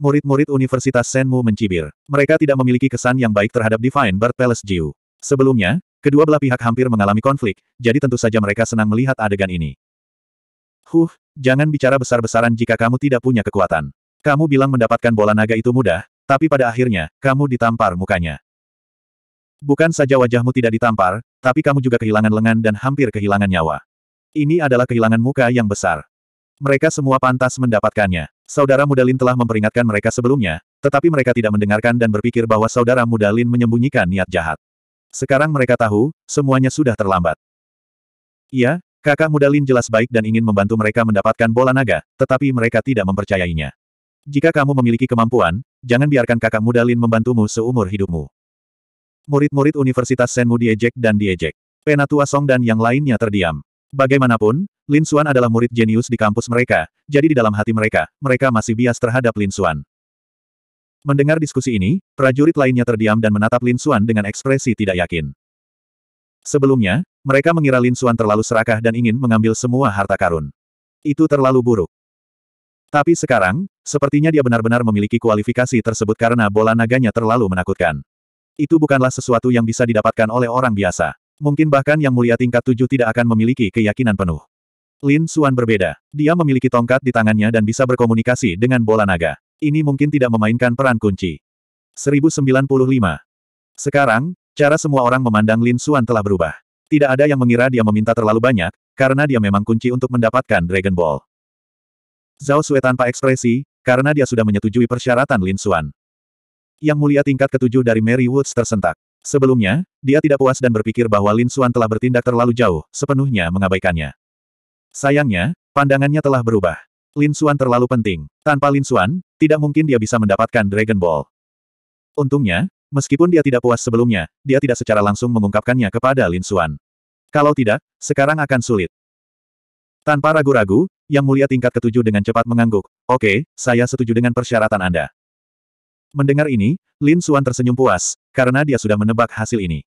Murid-murid Universitas Senmu mencibir. Mereka tidak memiliki kesan yang baik terhadap Divine Bird Palace Jiu. Sebelumnya, kedua belah pihak hampir mengalami konflik, jadi tentu saja mereka senang melihat adegan ini. Huh, jangan bicara besar-besaran jika kamu tidak punya kekuatan. Kamu bilang mendapatkan bola naga itu mudah, tapi pada akhirnya, kamu ditampar mukanya. Bukan saja wajahmu tidak ditampar, tapi kamu juga kehilangan lengan dan hampir kehilangan nyawa. Ini adalah kehilangan muka yang besar. Mereka semua pantas mendapatkannya. Saudara muda Lin telah memperingatkan mereka sebelumnya, tetapi mereka tidak mendengarkan dan berpikir bahwa saudara muda Lin menyembunyikan niat jahat. Sekarang mereka tahu, semuanya sudah terlambat. Iya, kakak muda Lin jelas baik dan ingin membantu mereka mendapatkan bola naga, tetapi mereka tidak mempercayainya. Jika kamu memiliki kemampuan, jangan biarkan kakak muda Lin membantumu seumur hidupmu. Murid-murid Universitas Senmu diejek dan diejek. Penatua Song dan yang lainnya terdiam. Bagaimanapun, Lin Xuan adalah murid jenius di kampus mereka, jadi di dalam hati mereka, mereka masih bias terhadap Lin Xuan. Mendengar diskusi ini, prajurit lainnya terdiam dan menatap Lin Xuan dengan ekspresi tidak yakin. Sebelumnya, mereka mengira Lin Xuan terlalu serakah dan ingin mengambil semua harta karun. Itu terlalu buruk. Tapi sekarang, sepertinya dia benar-benar memiliki kualifikasi tersebut karena bola naganya terlalu menakutkan. Itu bukanlah sesuatu yang bisa didapatkan oleh orang biasa. Mungkin bahkan yang mulia tingkat tujuh tidak akan memiliki keyakinan penuh. Lin Suan berbeda. Dia memiliki tongkat di tangannya dan bisa berkomunikasi dengan bola naga. Ini mungkin tidak memainkan peran kunci. 1095. Sekarang, cara semua orang memandang Lin Suan telah berubah. Tidak ada yang mengira dia meminta terlalu banyak, karena dia memang kunci untuk mendapatkan Dragon Ball. Zhao Sui tanpa ekspresi, karena dia sudah menyetujui persyaratan Lin Xuan. Yang mulia tingkat ketujuh dari Mary Woods tersentak. Sebelumnya, dia tidak puas dan berpikir bahwa Lin Xuan telah bertindak terlalu jauh, sepenuhnya mengabaikannya. Sayangnya, pandangannya telah berubah. Lin Xuan terlalu penting. Tanpa Lin Xuan, tidak mungkin dia bisa mendapatkan Dragon Ball. Untungnya, meskipun dia tidak puas sebelumnya, dia tidak secara langsung mengungkapkannya kepada Lin Xuan. Kalau tidak, sekarang akan sulit. Tanpa ragu-ragu, yang mulia tingkat ketujuh dengan cepat mengangguk. Oke, saya setuju dengan persyaratan Anda. Mendengar ini, Lin Xuan tersenyum puas, karena dia sudah menebak hasil ini.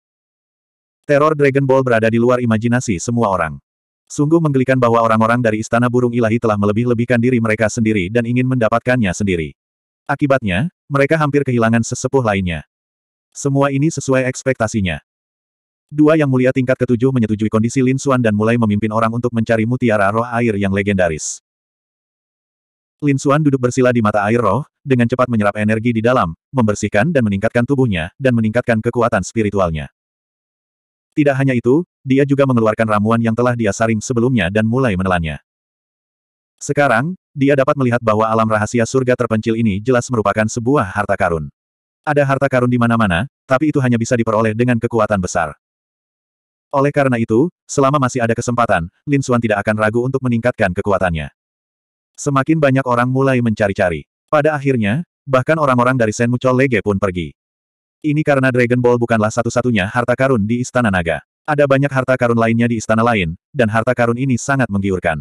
Teror Dragon Ball berada di luar imajinasi semua orang. Sungguh menggelikan bahwa orang-orang dari Istana Burung Ilahi telah melebih-lebihkan diri mereka sendiri dan ingin mendapatkannya sendiri. Akibatnya, mereka hampir kehilangan sesepuh lainnya. Semua ini sesuai ekspektasinya. Dua yang mulia tingkat ketujuh menyetujui kondisi Lin Xuan dan mulai memimpin orang untuk mencari mutiara roh air yang legendaris. Lin Xuan duduk bersila di mata air roh, dengan cepat menyerap energi di dalam, membersihkan dan meningkatkan tubuhnya, dan meningkatkan kekuatan spiritualnya. Tidak hanya itu, dia juga mengeluarkan ramuan yang telah dia saring sebelumnya dan mulai menelannya. Sekarang, dia dapat melihat bahwa alam rahasia surga terpencil ini jelas merupakan sebuah harta karun. Ada harta karun di mana-mana, tapi itu hanya bisa diperoleh dengan kekuatan besar. Oleh karena itu, selama masih ada kesempatan, Lin Xuan tidak akan ragu untuk meningkatkan kekuatannya. Semakin banyak orang mulai mencari-cari. Pada akhirnya, bahkan orang-orang dari Sen Mucol Lege pun pergi. Ini karena Dragon Ball bukanlah satu-satunya harta karun di Istana Naga. Ada banyak harta karun lainnya di istana lain, dan harta karun ini sangat menggiurkan.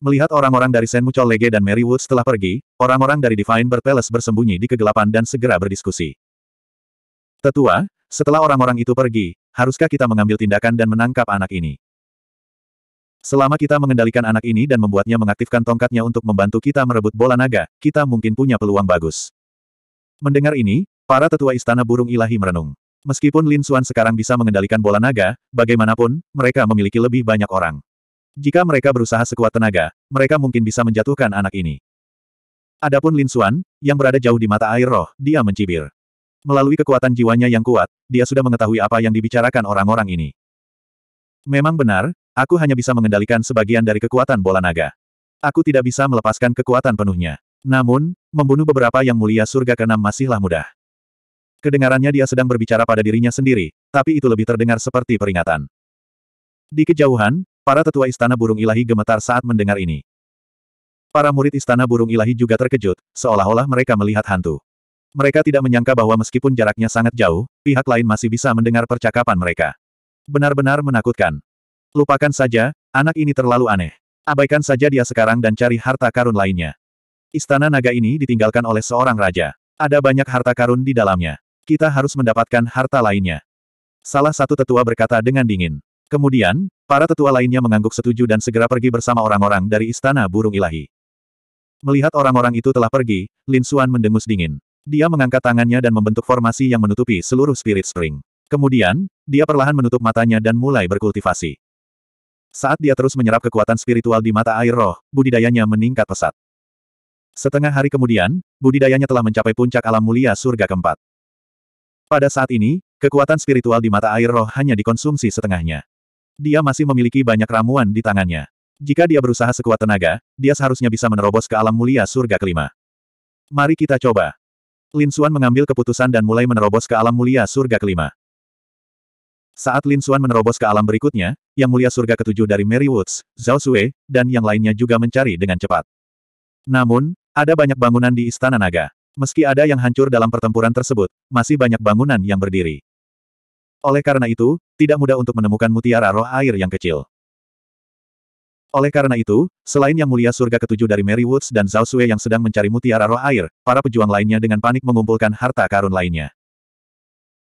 Melihat orang-orang dari Sen Mucol Lege dan Mary Woods telah pergi, orang-orang dari Divine Bird Palace bersembunyi di kegelapan dan segera berdiskusi. Tetua, setelah orang-orang itu pergi, haruskah kita mengambil tindakan dan menangkap anak ini? Selama kita mengendalikan anak ini dan membuatnya mengaktifkan tongkatnya untuk membantu kita merebut bola naga, kita mungkin punya peluang bagus. Mendengar ini, para tetua istana burung ilahi merenung. Meskipun Lin Xuan sekarang bisa mengendalikan bola naga, bagaimanapun, mereka memiliki lebih banyak orang. Jika mereka berusaha sekuat tenaga, mereka mungkin bisa menjatuhkan anak ini. Adapun Lin Xuan, yang berada jauh di mata air roh, dia mencibir. Melalui kekuatan jiwanya yang kuat, dia sudah mengetahui apa yang dibicarakan orang-orang ini. Memang benar, aku hanya bisa mengendalikan sebagian dari kekuatan bola naga. Aku tidak bisa melepaskan kekuatan penuhnya. Namun, membunuh beberapa yang mulia surga keenam masihlah mudah. Kedengarannya dia sedang berbicara pada dirinya sendiri, tapi itu lebih terdengar seperti peringatan. Di kejauhan, para tetua istana burung ilahi gemetar saat mendengar ini. Para murid istana burung ilahi juga terkejut, seolah-olah mereka melihat hantu. Mereka tidak menyangka bahwa meskipun jaraknya sangat jauh, pihak lain masih bisa mendengar percakapan mereka. Benar-benar menakutkan. Lupakan saja, anak ini terlalu aneh. Abaikan saja dia sekarang dan cari harta karun lainnya. Istana naga ini ditinggalkan oleh seorang raja. Ada banyak harta karun di dalamnya. Kita harus mendapatkan harta lainnya. Salah satu tetua berkata dengan dingin. Kemudian, para tetua lainnya mengangguk setuju dan segera pergi bersama orang-orang dari istana burung ilahi. Melihat orang-orang itu telah pergi, Lin Xuan mendengus dingin. Dia mengangkat tangannya dan membentuk formasi yang menutupi seluruh spirit spring. Kemudian, dia perlahan menutup matanya dan mulai berkultivasi. Saat dia terus menyerap kekuatan spiritual di mata air roh, budidayanya meningkat pesat. Setengah hari kemudian, budidayanya telah mencapai puncak alam mulia surga keempat. Pada saat ini, kekuatan spiritual di mata air roh hanya dikonsumsi setengahnya. Dia masih memiliki banyak ramuan di tangannya. Jika dia berusaha sekuat tenaga, dia seharusnya bisa menerobos ke alam mulia surga kelima. Mari kita coba. Lin Xuan mengambil keputusan dan mulai menerobos ke alam mulia surga kelima. Saat Lin Xuan menerobos ke alam berikutnya, yang mulia surga ketujuh dari Mary Woods, Zhao Sui, dan yang lainnya juga mencari dengan cepat. Namun, ada banyak bangunan di Istana Naga. Meski ada yang hancur dalam pertempuran tersebut, masih banyak bangunan yang berdiri. Oleh karena itu, tidak mudah untuk menemukan mutiara roh air yang kecil. Oleh karena itu, selain yang mulia surga ketujuh dari Mary Woods dan Zhao Sui yang sedang mencari mutiara roh air, para pejuang lainnya dengan panik mengumpulkan harta karun lainnya.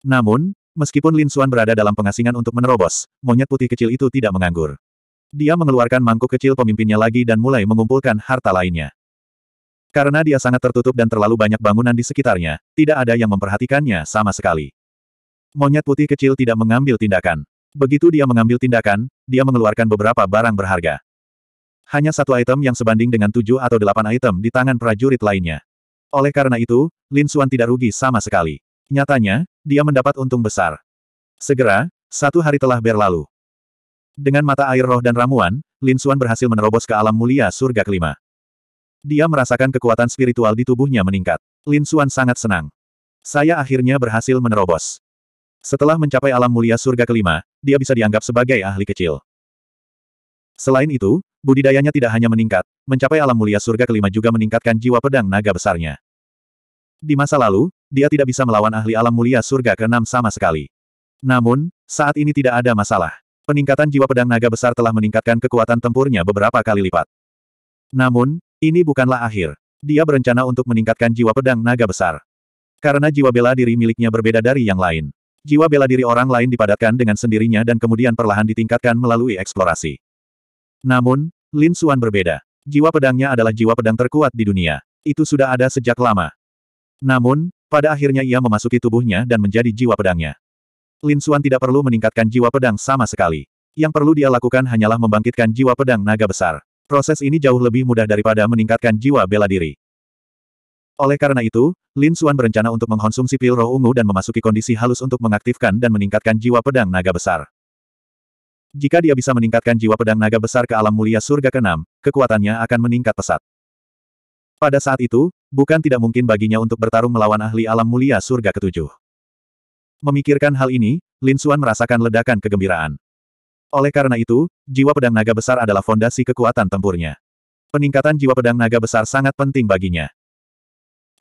Namun, meskipun Lin Xuan berada dalam pengasingan untuk menerobos, monyet putih kecil itu tidak menganggur. Dia mengeluarkan mangkuk kecil pemimpinnya lagi dan mulai mengumpulkan harta lainnya. Karena dia sangat tertutup dan terlalu banyak bangunan di sekitarnya, tidak ada yang memperhatikannya sama sekali. Monyet putih kecil tidak mengambil tindakan. Begitu dia mengambil tindakan, dia mengeluarkan beberapa barang berharga. Hanya satu item yang sebanding dengan tujuh atau delapan item di tangan prajurit lainnya. Oleh karena itu, Lin Xuan tidak rugi sama sekali. Nyatanya, dia mendapat untung besar. Segera, satu hari telah berlalu. Dengan mata air roh dan ramuan, Lin Xuan berhasil menerobos ke alam mulia surga kelima. Dia merasakan kekuatan spiritual di tubuhnya meningkat. Lin Xuan sangat senang. Saya akhirnya berhasil menerobos. Setelah mencapai alam mulia surga kelima, dia bisa dianggap sebagai ahli kecil. Selain itu, budidayanya tidak hanya meningkat, mencapai alam mulia surga kelima juga meningkatkan jiwa pedang naga besarnya. Di masa lalu, dia tidak bisa melawan ahli alam mulia surga keenam sama sekali. Namun, saat ini tidak ada masalah. Peningkatan jiwa pedang naga besar telah meningkatkan kekuatan tempurnya beberapa kali lipat. Namun, ini bukanlah akhir. Dia berencana untuk meningkatkan jiwa pedang naga besar. Karena jiwa bela diri miliknya berbeda dari yang lain. Jiwa bela diri orang lain dipadatkan dengan sendirinya dan kemudian perlahan ditingkatkan melalui eksplorasi. Namun, Lin Xuan berbeda. Jiwa pedangnya adalah jiwa pedang terkuat di dunia. Itu sudah ada sejak lama. Namun, pada akhirnya ia memasuki tubuhnya dan menjadi jiwa pedangnya. Lin Xuan tidak perlu meningkatkan jiwa pedang sama sekali. Yang perlu dia lakukan hanyalah membangkitkan jiwa pedang naga besar. Proses ini jauh lebih mudah daripada meningkatkan jiwa bela diri. Oleh karena itu, Lin Xuan berencana untuk mengkonsumsi pil roh ungu dan memasuki kondisi halus untuk mengaktifkan dan meningkatkan jiwa pedang naga besar. Jika dia bisa meningkatkan jiwa pedang naga besar ke alam mulia surga ke kekuatannya akan meningkat pesat. Pada saat itu, bukan tidak mungkin baginya untuk bertarung melawan ahli alam mulia surga ketujuh. Memikirkan hal ini, Lin Xuan merasakan ledakan kegembiraan. Oleh karena itu, jiwa pedang naga besar adalah fondasi kekuatan tempurnya. Peningkatan jiwa pedang naga besar sangat penting baginya.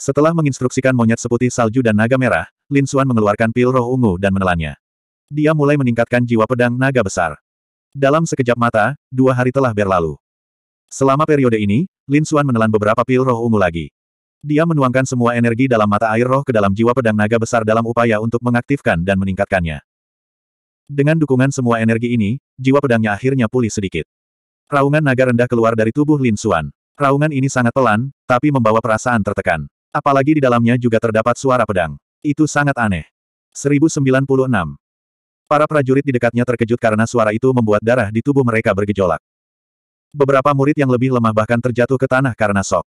Setelah menginstruksikan monyet seputih salju dan naga merah, Lin Xuan mengeluarkan pil roh ungu dan menelannya. Dia mulai meningkatkan jiwa pedang naga besar. Dalam sekejap mata, dua hari telah berlalu. Selama periode ini, Lin Xuan menelan beberapa pil roh ungu lagi. Dia menuangkan semua energi dalam mata air roh ke dalam jiwa pedang naga besar dalam upaya untuk mengaktifkan dan meningkatkannya. Dengan dukungan semua energi ini, jiwa pedangnya akhirnya pulih sedikit. Raungan naga rendah keluar dari tubuh Lin Xuan. Raungan ini sangat pelan, tapi membawa perasaan tertekan. Apalagi di dalamnya juga terdapat suara pedang. Itu sangat aneh. 1096. Para prajurit di dekatnya terkejut karena suara itu membuat darah di tubuh mereka bergejolak. Beberapa murid yang lebih lemah bahkan terjatuh ke tanah karena sok.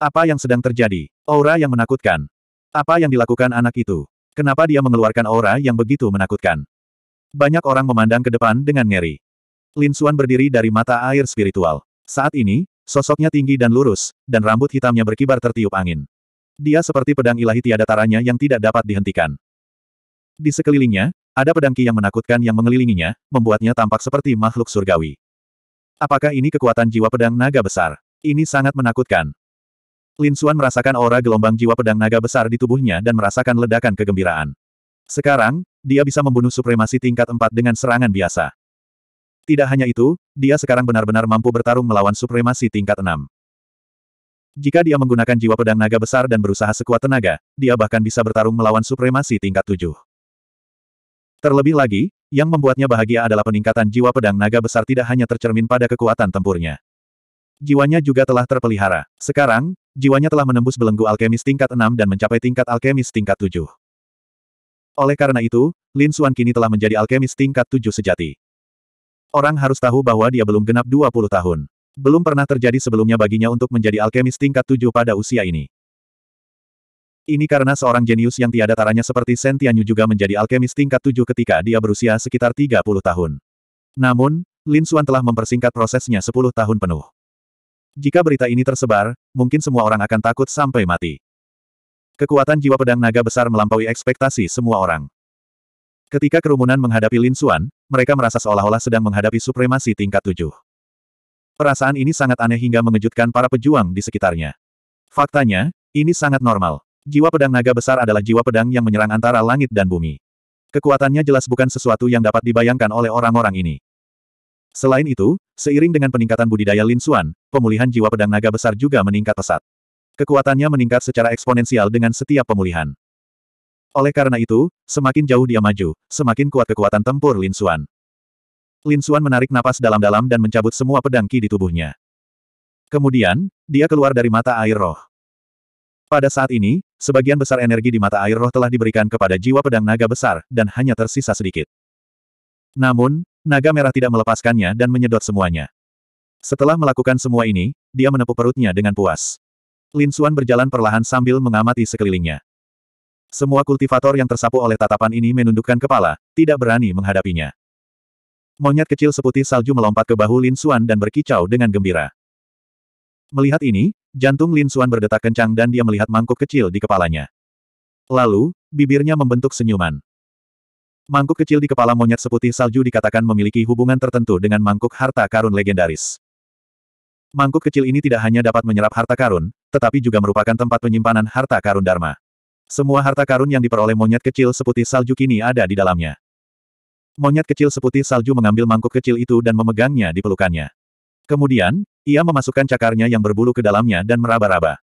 Apa yang sedang terjadi? Aura yang menakutkan. Apa yang dilakukan anak itu? Kenapa dia mengeluarkan aura yang begitu menakutkan? Banyak orang memandang ke depan dengan ngeri. Lin Xuan berdiri dari mata air spiritual. Saat ini, sosoknya tinggi dan lurus, dan rambut hitamnya berkibar tertiup angin. Dia seperti pedang ilahi tiada taranya yang tidak dapat dihentikan. Di sekelilingnya, ada pedang ki yang menakutkan yang mengelilinginya, membuatnya tampak seperti makhluk surgawi. Apakah ini kekuatan jiwa pedang naga besar? Ini sangat menakutkan. Lin Xuan merasakan aura gelombang jiwa pedang naga besar di tubuhnya dan merasakan ledakan kegembiraan. Sekarang, dia bisa membunuh supremasi tingkat 4 dengan serangan biasa. Tidak hanya itu, dia sekarang benar-benar mampu bertarung melawan supremasi tingkat 6. Jika dia menggunakan jiwa pedang naga besar dan berusaha sekuat tenaga, dia bahkan bisa bertarung melawan supremasi tingkat tujuh. Terlebih lagi, yang membuatnya bahagia adalah peningkatan jiwa pedang naga besar tidak hanya tercermin pada kekuatan tempurnya. Jiwanya juga telah terpelihara. Sekarang, jiwanya telah menembus belenggu alkemis tingkat 6 dan mencapai tingkat alkemis tingkat 7. Oleh karena itu, Lin Xuan kini telah menjadi alkemis tingkat 7 sejati. Orang harus tahu bahwa dia belum genap 20 tahun. Belum pernah terjadi sebelumnya baginya untuk menjadi alkemis tingkat tujuh pada usia ini. Ini karena seorang jenius yang tiada taranya seperti Sentianyu juga menjadi alkemis tingkat tujuh ketika dia berusia sekitar 30 tahun. Namun, Lin Xuan telah mempersingkat prosesnya 10 tahun penuh. Jika berita ini tersebar, mungkin semua orang akan takut sampai mati. Kekuatan jiwa pedang naga besar melampaui ekspektasi semua orang. Ketika kerumunan menghadapi Lin Xuan, mereka merasa seolah-olah sedang menghadapi supremasi tingkat tujuh. Perasaan ini sangat aneh hingga mengejutkan para pejuang di sekitarnya. Faktanya, ini sangat normal. Jiwa pedang naga besar adalah jiwa pedang yang menyerang antara langit dan bumi. Kekuatannya jelas bukan sesuatu yang dapat dibayangkan oleh orang-orang ini. Selain itu, seiring dengan peningkatan budidaya Lin Xuan, pemulihan jiwa pedang naga besar juga meningkat pesat. Kekuatannya meningkat secara eksponensial dengan setiap pemulihan. Oleh karena itu, semakin jauh dia maju, semakin kuat kekuatan tempur Lin Xuan. Lin Xuan menarik napas dalam-dalam dan mencabut semua pedang ki di tubuhnya. Kemudian, dia keluar dari mata air roh. Pada saat ini, sebagian besar energi di mata air roh telah diberikan kepada jiwa pedang naga besar, dan hanya tersisa sedikit. Namun, naga merah tidak melepaskannya dan menyedot semuanya. Setelah melakukan semua ini, dia menepuk perutnya dengan puas. Lin Xuan berjalan perlahan sambil mengamati sekelilingnya. Semua kultivator yang tersapu oleh tatapan ini menundukkan kepala, tidak berani menghadapinya. Monyet kecil seputih salju melompat ke bahu Lin Xuan dan berkicau dengan gembira. Melihat ini, jantung Lin Xuan berdetak kencang dan dia melihat mangkuk kecil di kepalanya. Lalu, bibirnya membentuk senyuman. Mangkuk kecil di kepala monyet seputih salju dikatakan memiliki hubungan tertentu dengan mangkuk harta karun legendaris. Mangkuk kecil ini tidak hanya dapat menyerap harta karun, tetapi juga merupakan tempat penyimpanan harta karun Dharma. Semua harta karun yang diperoleh monyet kecil seputih salju kini ada di dalamnya. Monyet kecil seputih salju mengambil mangkuk kecil itu dan memegangnya di pelukannya. Kemudian, ia memasukkan cakarnya yang berbulu ke dalamnya dan meraba-raba.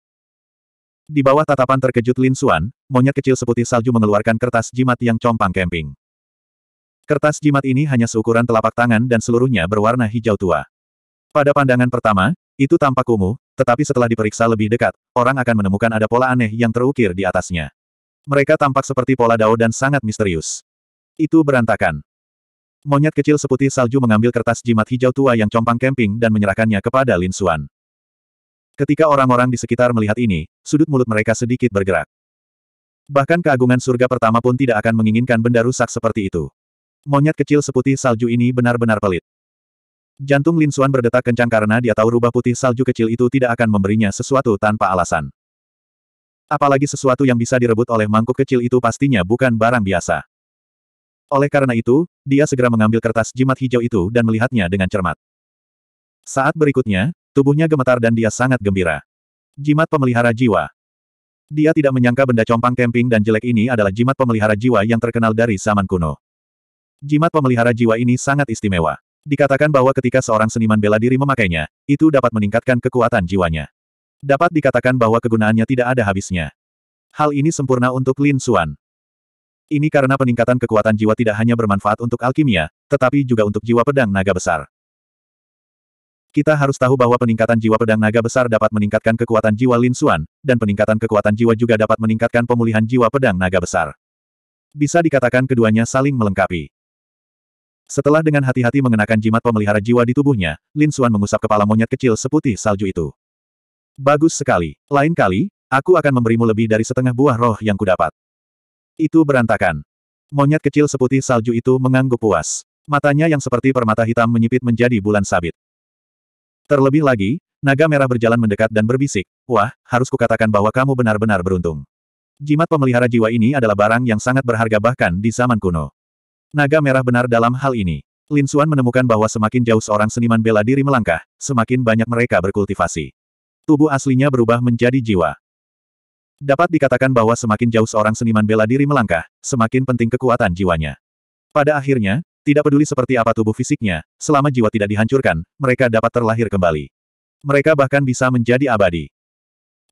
Di bawah tatapan terkejut Lin Suan, monyet kecil seputih salju mengeluarkan kertas jimat yang compang kemping. Kertas jimat ini hanya seukuran telapak tangan dan seluruhnya berwarna hijau tua. Pada pandangan pertama, itu tampak kumuh, tetapi setelah diperiksa lebih dekat, orang akan menemukan ada pola aneh yang terukir di atasnya. Mereka tampak seperti pola dao dan sangat misterius. Itu berantakan. Monyet kecil seputih salju mengambil kertas jimat hijau tua yang compang kemping dan menyerahkannya kepada Lin Xuan. Ketika orang-orang di sekitar melihat ini, sudut mulut mereka sedikit bergerak. Bahkan keagungan surga pertama pun tidak akan menginginkan benda rusak seperti itu. Monyet kecil seputih salju ini benar-benar pelit. Jantung Lin Xuan berdetak kencang karena dia tahu rubah putih salju kecil itu tidak akan memberinya sesuatu tanpa alasan. Apalagi sesuatu yang bisa direbut oleh mangkuk kecil itu pastinya bukan barang biasa. Oleh karena itu, dia segera mengambil kertas jimat hijau itu dan melihatnya dengan cermat. Saat berikutnya, tubuhnya gemetar dan dia sangat gembira. Jimat pemelihara jiwa. Dia tidak menyangka benda compang kemping dan jelek ini adalah jimat pemelihara jiwa yang terkenal dari zaman kuno. Jimat pemelihara jiwa ini sangat istimewa. Dikatakan bahwa ketika seorang seniman bela diri memakainya, itu dapat meningkatkan kekuatan jiwanya. Dapat dikatakan bahwa kegunaannya tidak ada habisnya. Hal ini sempurna untuk Lin Xuan. Ini karena peningkatan kekuatan jiwa tidak hanya bermanfaat untuk alkimia, tetapi juga untuk jiwa pedang naga besar. Kita harus tahu bahwa peningkatan jiwa pedang naga besar dapat meningkatkan kekuatan jiwa Lin Xuan, dan peningkatan kekuatan jiwa juga dapat meningkatkan pemulihan jiwa pedang naga besar. Bisa dikatakan keduanya saling melengkapi. Setelah dengan hati-hati mengenakan jimat pemelihara jiwa di tubuhnya, Lin Xuan mengusap kepala monyet kecil seputih salju itu. Bagus sekali. Lain kali, aku akan memberimu lebih dari setengah buah roh yang kudapat. Itu berantakan. Monyet kecil seputih salju itu mengangguk puas. Matanya yang seperti permata hitam menyipit menjadi bulan sabit. Terlebih lagi, naga merah berjalan mendekat dan berbisik, Wah, harus kukatakan bahwa kamu benar-benar beruntung. Jimat pemelihara jiwa ini adalah barang yang sangat berharga bahkan di zaman kuno. Naga merah benar dalam hal ini. Lin Suan menemukan bahwa semakin jauh seorang seniman bela diri melangkah, semakin banyak mereka berkultivasi. Tubuh aslinya berubah menjadi jiwa. Dapat dikatakan bahwa semakin jauh seorang seniman bela diri melangkah, semakin penting kekuatan jiwanya. Pada akhirnya, tidak peduli seperti apa tubuh fisiknya, selama jiwa tidak dihancurkan, mereka dapat terlahir kembali. Mereka bahkan bisa menjadi abadi.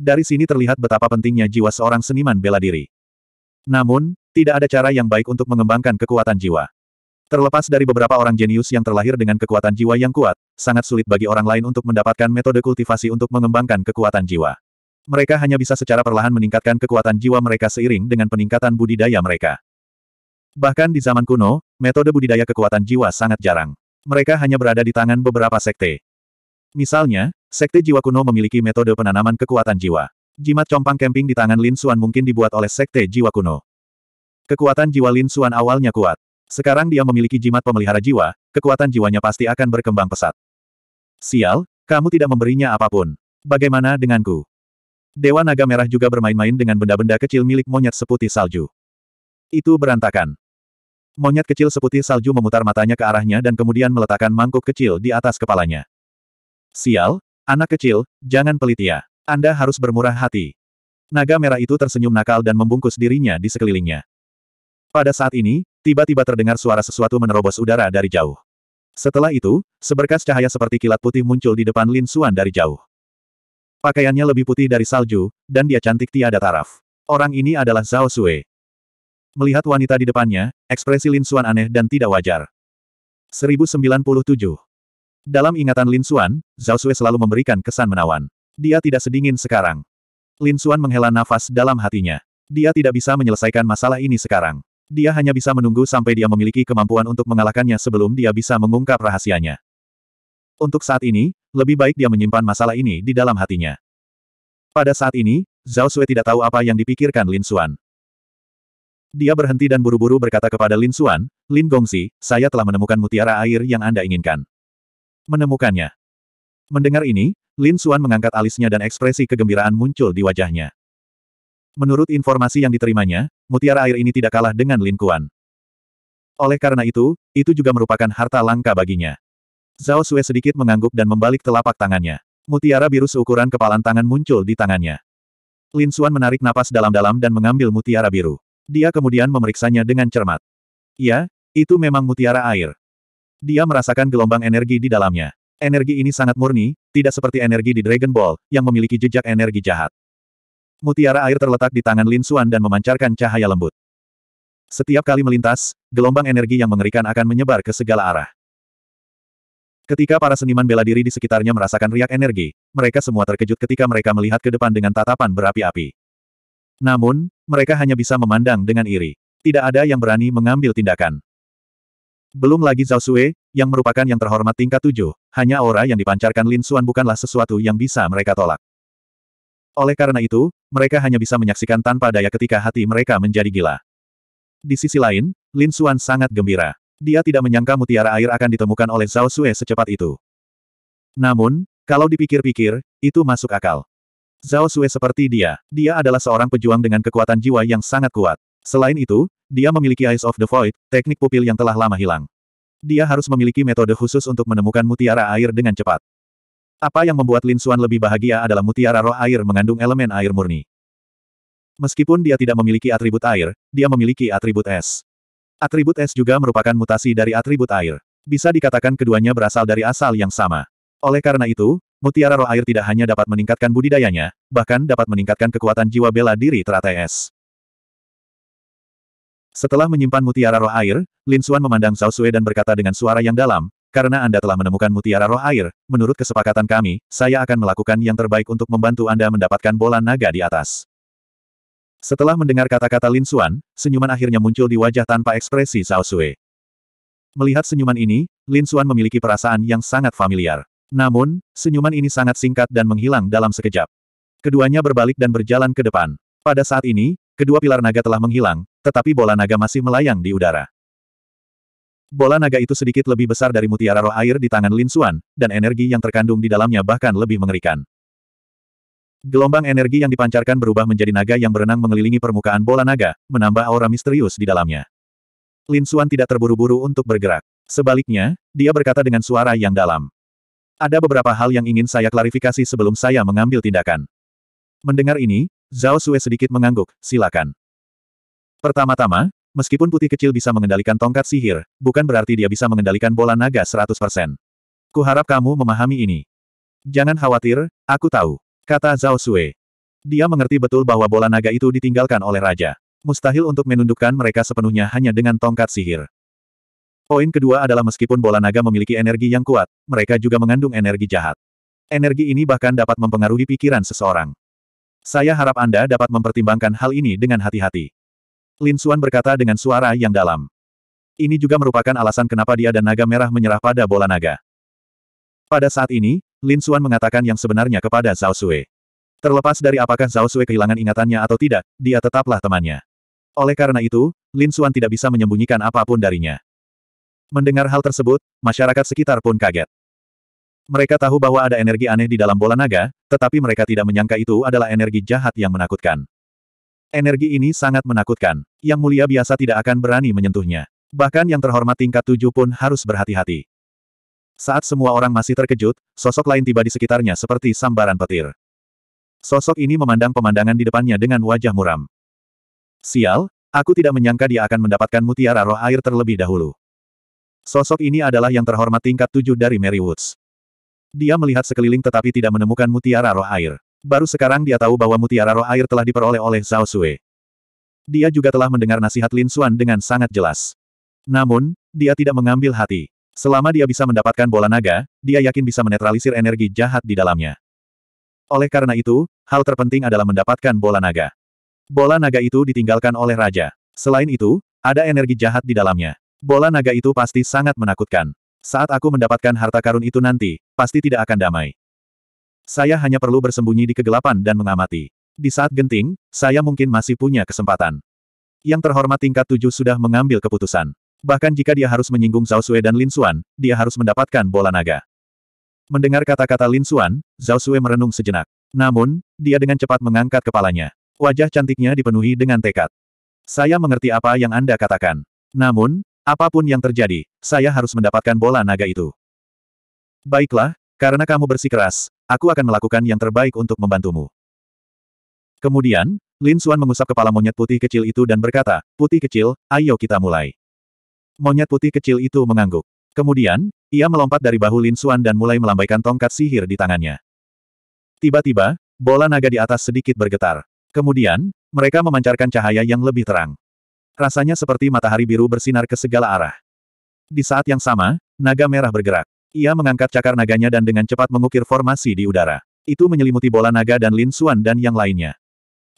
Dari sini terlihat betapa pentingnya jiwa seorang seniman bela diri. Namun, tidak ada cara yang baik untuk mengembangkan kekuatan jiwa. Terlepas dari beberapa orang jenius yang terlahir dengan kekuatan jiwa yang kuat, sangat sulit bagi orang lain untuk mendapatkan metode kultivasi untuk mengembangkan kekuatan jiwa. Mereka hanya bisa secara perlahan meningkatkan kekuatan jiwa mereka seiring dengan peningkatan budidaya mereka. Bahkan di zaman kuno, metode budidaya kekuatan jiwa sangat jarang. Mereka hanya berada di tangan beberapa sekte. Misalnya, sekte jiwa kuno memiliki metode penanaman kekuatan jiwa. Jimat compang kemping di tangan Lin Xuan mungkin dibuat oleh sekte jiwa kuno. Kekuatan jiwa Lin Xuan awalnya kuat. Sekarang dia memiliki jimat pemelihara jiwa, kekuatan jiwanya pasti akan berkembang pesat. Sial, kamu tidak memberinya apapun. Bagaimana denganku? Dewa Naga Merah juga bermain-main dengan benda-benda kecil milik monyet seputih salju. Itu berantakan. Monyet kecil seputih salju memutar matanya ke arahnya dan kemudian meletakkan mangkuk kecil di atas kepalanya. Sial, anak kecil, jangan pelit ya. Anda harus bermurah hati. Naga merah itu tersenyum nakal dan membungkus dirinya di sekelilingnya. Pada saat ini, tiba-tiba terdengar suara sesuatu menerobos udara dari jauh. Setelah itu, seberkas cahaya seperti kilat putih muncul di depan Lin Suan dari jauh. Pakaiannya lebih putih dari salju, dan dia cantik tiada taraf. Orang ini adalah Zhao Sui. Melihat wanita di depannya, ekspresi Lin Xuan aneh dan tidak wajar. 1097. Dalam ingatan Lin Xuan, Zhao Sui selalu memberikan kesan menawan. Dia tidak sedingin sekarang. Lin Xuan menghela nafas dalam hatinya. Dia tidak bisa menyelesaikan masalah ini sekarang. Dia hanya bisa menunggu sampai dia memiliki kemampuan untuk mengalahkannya sebelum dia bisa mengungkap rahasianya. Untuk saat ini, lebih baik dia menyimpan masalah ini di dalam hatinya. Pada saat ini, Zhao Sui tidak tahu apa yang dipikirkan Lin Xuan. Dia berhenti dan buru-buru berkata kepada Lin Xuan, Lin Gongxi, saya telah menemukan mutiara air yang Anda inginkan. Menemukannya. Mendengar ini, Lin Xuan mengangkat alisnya dan ekspresi kegembiraan muncul di wajahnya. Menurut informasi yang diterimanya, mutiara air ini tidak kalah dengan Lin Kuan. Oleh karena itu, itu juga merupakan harta langka baginya. Zhao Sue sedikit mengangguk dan membalik telapak tangannya. Mutiara biru seukuran kepalan tangan muncul di tangannya. Lin Suan menarik napas dalam-dalam dan mengambil mutiara biru. Dia kemudian memeriksanya dengan cermat. Ya, itu memang mutiara air. Dia merasakan gelombang energi di dalamnya. Energi ini sangat murni, tidak seperti energi di Dragon Ball, yang memiliki jejak energi jahat. Mutiara air terletak di tangan Lin Suan dan memancarkan cahaya lembut. Setiap kali melintas, gelombang energi yang mengerikan akan menyebar ke segala arah. Ketika para seniman bela diri di sekitarnya merasakan riak energi, mereka semua terkejut ketika mereka melihat ke depan dengan tatapan berapi-api. Namun, mereka hanya bisa memandang dengan iri. Tidak ada yang berani mengambil tindakan. Belum lagi Zhao Sui, yang merupakan yang terhormat tingkat tujuh, hanya aura yang dipancarkan Lin Xuan bukanlah sesuatu yang bisa mereka tolak. Oleh karena itu, mereka hanya bisa menyaksikan tanpa daya ketika hati mereka menjadi gila. Di sisi lain, Lin Xuan sangat gembira. Dia tidak menyangka mutiara air akan ditemukan oleh Zhao Sue secepat itu. Namun, kalau dipikir-pikir, itu masuk akal. Zhao Sue seperti dia, dia adalah seorang pejuang dengan kekuatan jiwa yang sangat kuat. Selain itu, dia memiliki Eyes of the Void, teknik pupil yang telah lama hilang. Dia harus memiliki metode khusus untuk menemukan mutiara air dengan cepat. Apa yang membuat Lin Xuan lebih bahagia adalah mutiara roh air mengandung elemen air murni. Meskipun dia tidak memiliki atribut air, dia memiliki atribut es. Atribut es juga merupakan mutasi dari atribut air. Bisa dikatakan keduanya berasal dari asal yang sama. Oleh karena itu, mutiara roh air tidak hanya dapat meningkatkan budidayanya, bahkan dapat meningkatkan kekuatan jiwa bela diri teratai es. Setelah menyimpan mutiara roh air, Lin Xuan memandang Zhao Sui dan berkata dengan suara yang dalam, karena Anda telah menemukan mutiara roh air, menurut kesepakatan kami, saya akan melakukan yang terbaik untuk membantu Anda mendapatkan bola naga di atas. Setelah mendengar kata-kata Lin Xuan, senyuman akhirnya muncul di wajah tanpa ekspresi Zhao Sui. Melihat senyuman ini, Lin Xuan memiliki perasaan yang sangat familiar. Namun, senyuman ini sangat singkat dan menghilang dalam sekejap. Keduanya berbalik dan berjalan ke depan. Pada saat ini, kedua pilar naga telah menghilang, tetapi bola naga masih melayang di udara. Bola naga itu sedikit lebih besar dari mutiara roh air di tangan Lin Xuan, dan energi yang terkandung di dalamnya bahkan lebih mengerikan. Gelombang energi yang dipancarkan berubah menjadi naga yang berenang mengelilingi permukaan bola naga, menambah aura misterius di dalamnya. Lin Suan tidak terburu-buru untuk bergerak. Sebaliknya, dia berkata dengan suara yang dalam. Ada beberapa hal yang ingin saya klarifikasi sebelum saya mengambil tindakan. Mendengar ini, Zhao Sue sedikit mengangguk, silakan. Pertama-tama, meskipun putih kecil bisa mengendalikan tongkat sihir, bukan berarti dia bisa mengendalikan bola naga 100%. Kuharap kamu memahami ini. Jangan khawatir, aku tahu. Kata Zhao Sui. Dia mengerti betul bahwa bola naga itu ditinggalkan oleh raja. Mustahil untuk menundukkan mereka sepenuhnya hanya dengan tongkat sihir. Poin kedua adalah meskipun bola naga memiliki energi yang kuat, mereka juga mengandung energi jahat. Energi ini bahkan dapat mempengaruhi pikiran seseorang. Saya harap Anda dapat mempertimbangkan hal ini dengan hati-hati. Lin Xuan berkata dengan suara yang dalam. Ini juga merupakan alasan kenapa dia dan naga merah menyerah pada bola naga. Pada saat ini, Lin Suan mengatakan yang sebenarnya kepada Zhao Sui. Terlepas dari apakah Zhao Sui kehilangan ingatannya atau tidak, dia tetaplah temannya. Oleh karena itu, Lin Suan tidak bisa menyembunyikan apapun darinya. Mendengar hal tersebut, masyarakat sekitar pun kaget. Mereka tahu bahwa ada energi aneh di dalam bola naga, tetapi mereka tidak menyangka itu adalah energi jahat yang menakutkan. Energi ini sangat menakutkan. Yang mulia biasa tidak akan berani menyentuhnya. Bahkan yang terhormat tingkat tujuh pun harus berhati-hati. Saat semua orang masih terkejut, sosok lain tiba di sekitarnya seperti sambaran petir. Sosok ini memandang pemandangan di depannya dengan wajah muram. Sial, aku tidak menyangka dia akan mendapatkan mutiara roh air terlebih dahulu. Sosok ini adalah yang terhormat tingkat tujuh dari Mary Woods. Dia melihat sekeliling tetapi tidak menemukan mutiara roh air. Baru sekarang dia tahu bahwa mutiara roh air telah diperoleh oleh Zhao Sui. Dia juga telah mendengar nasihat Lin Xuan dengan sangat jelas. Namun, dia tidak mengambil hati. Selama dia bisa mendapatkan bola naga, dia yakin bisa menetralisir energi jahat di dalamnya. Oleh karena itu, hal terpenting adalah mendapatkan bola naga. Bola naga itu ditinggalkan oleh raja. Selain itu, ada energi jahat di dalamnya. Bola naga itu pasti sangat menakutkan. Saat aku mendapatkan harta karun itu nanti, pasti tidak akan damai. Saya hanya perlu bersembunyi di kegelapan dan mengamati. Di saat genting, saya mungkin masih punya kesempatan. Yang terhormat tingkat tujuh sudah mengambil keputusan. Bahkan jika dia harus menyinggung Zhao Sui dan Lin Xuan, dia harus mendapatkan bola naga. Mendengar kata-kata Lin Xuan, Zhao Sui merenung sejenak. Namun, dia dengan cepat mengangkat kepalanya. Wajah cantiknya dipenuhi dengan tekad. Saya mengerti apa yang Anda katakan. Namun, apapun yang terjadi, saya harus mendapatkan bola naga itu. Baiklah, karena kamu bersikeras, aku akan melakukan yang terbaik untuk membantumu. Kemudian, Lin Xuan mengusap kepala monyet putih kecil itu dan berkata, putih kecil, ayo kita mulai. Monyet putih kecil itu mengangguk. Kemudian, ia melompat dari bahu Lin Xuan dan mulai melambaikan tongkat sihir di tangannya. Tiba-tiba, bola naga di atas sedikit bergetar. Kemudian, mereka memancarkan cahaya yang lebih terang. Rasanya seperti matahari biru bersinar ke segala arah. Di saat yang sama, naga merah bergerak. Ia mengangkat cakar naganya dan dengan cepat mengukir formasi di udara. Itu menyelimuti bola naga dan Lin Xuan dan yang lainnya.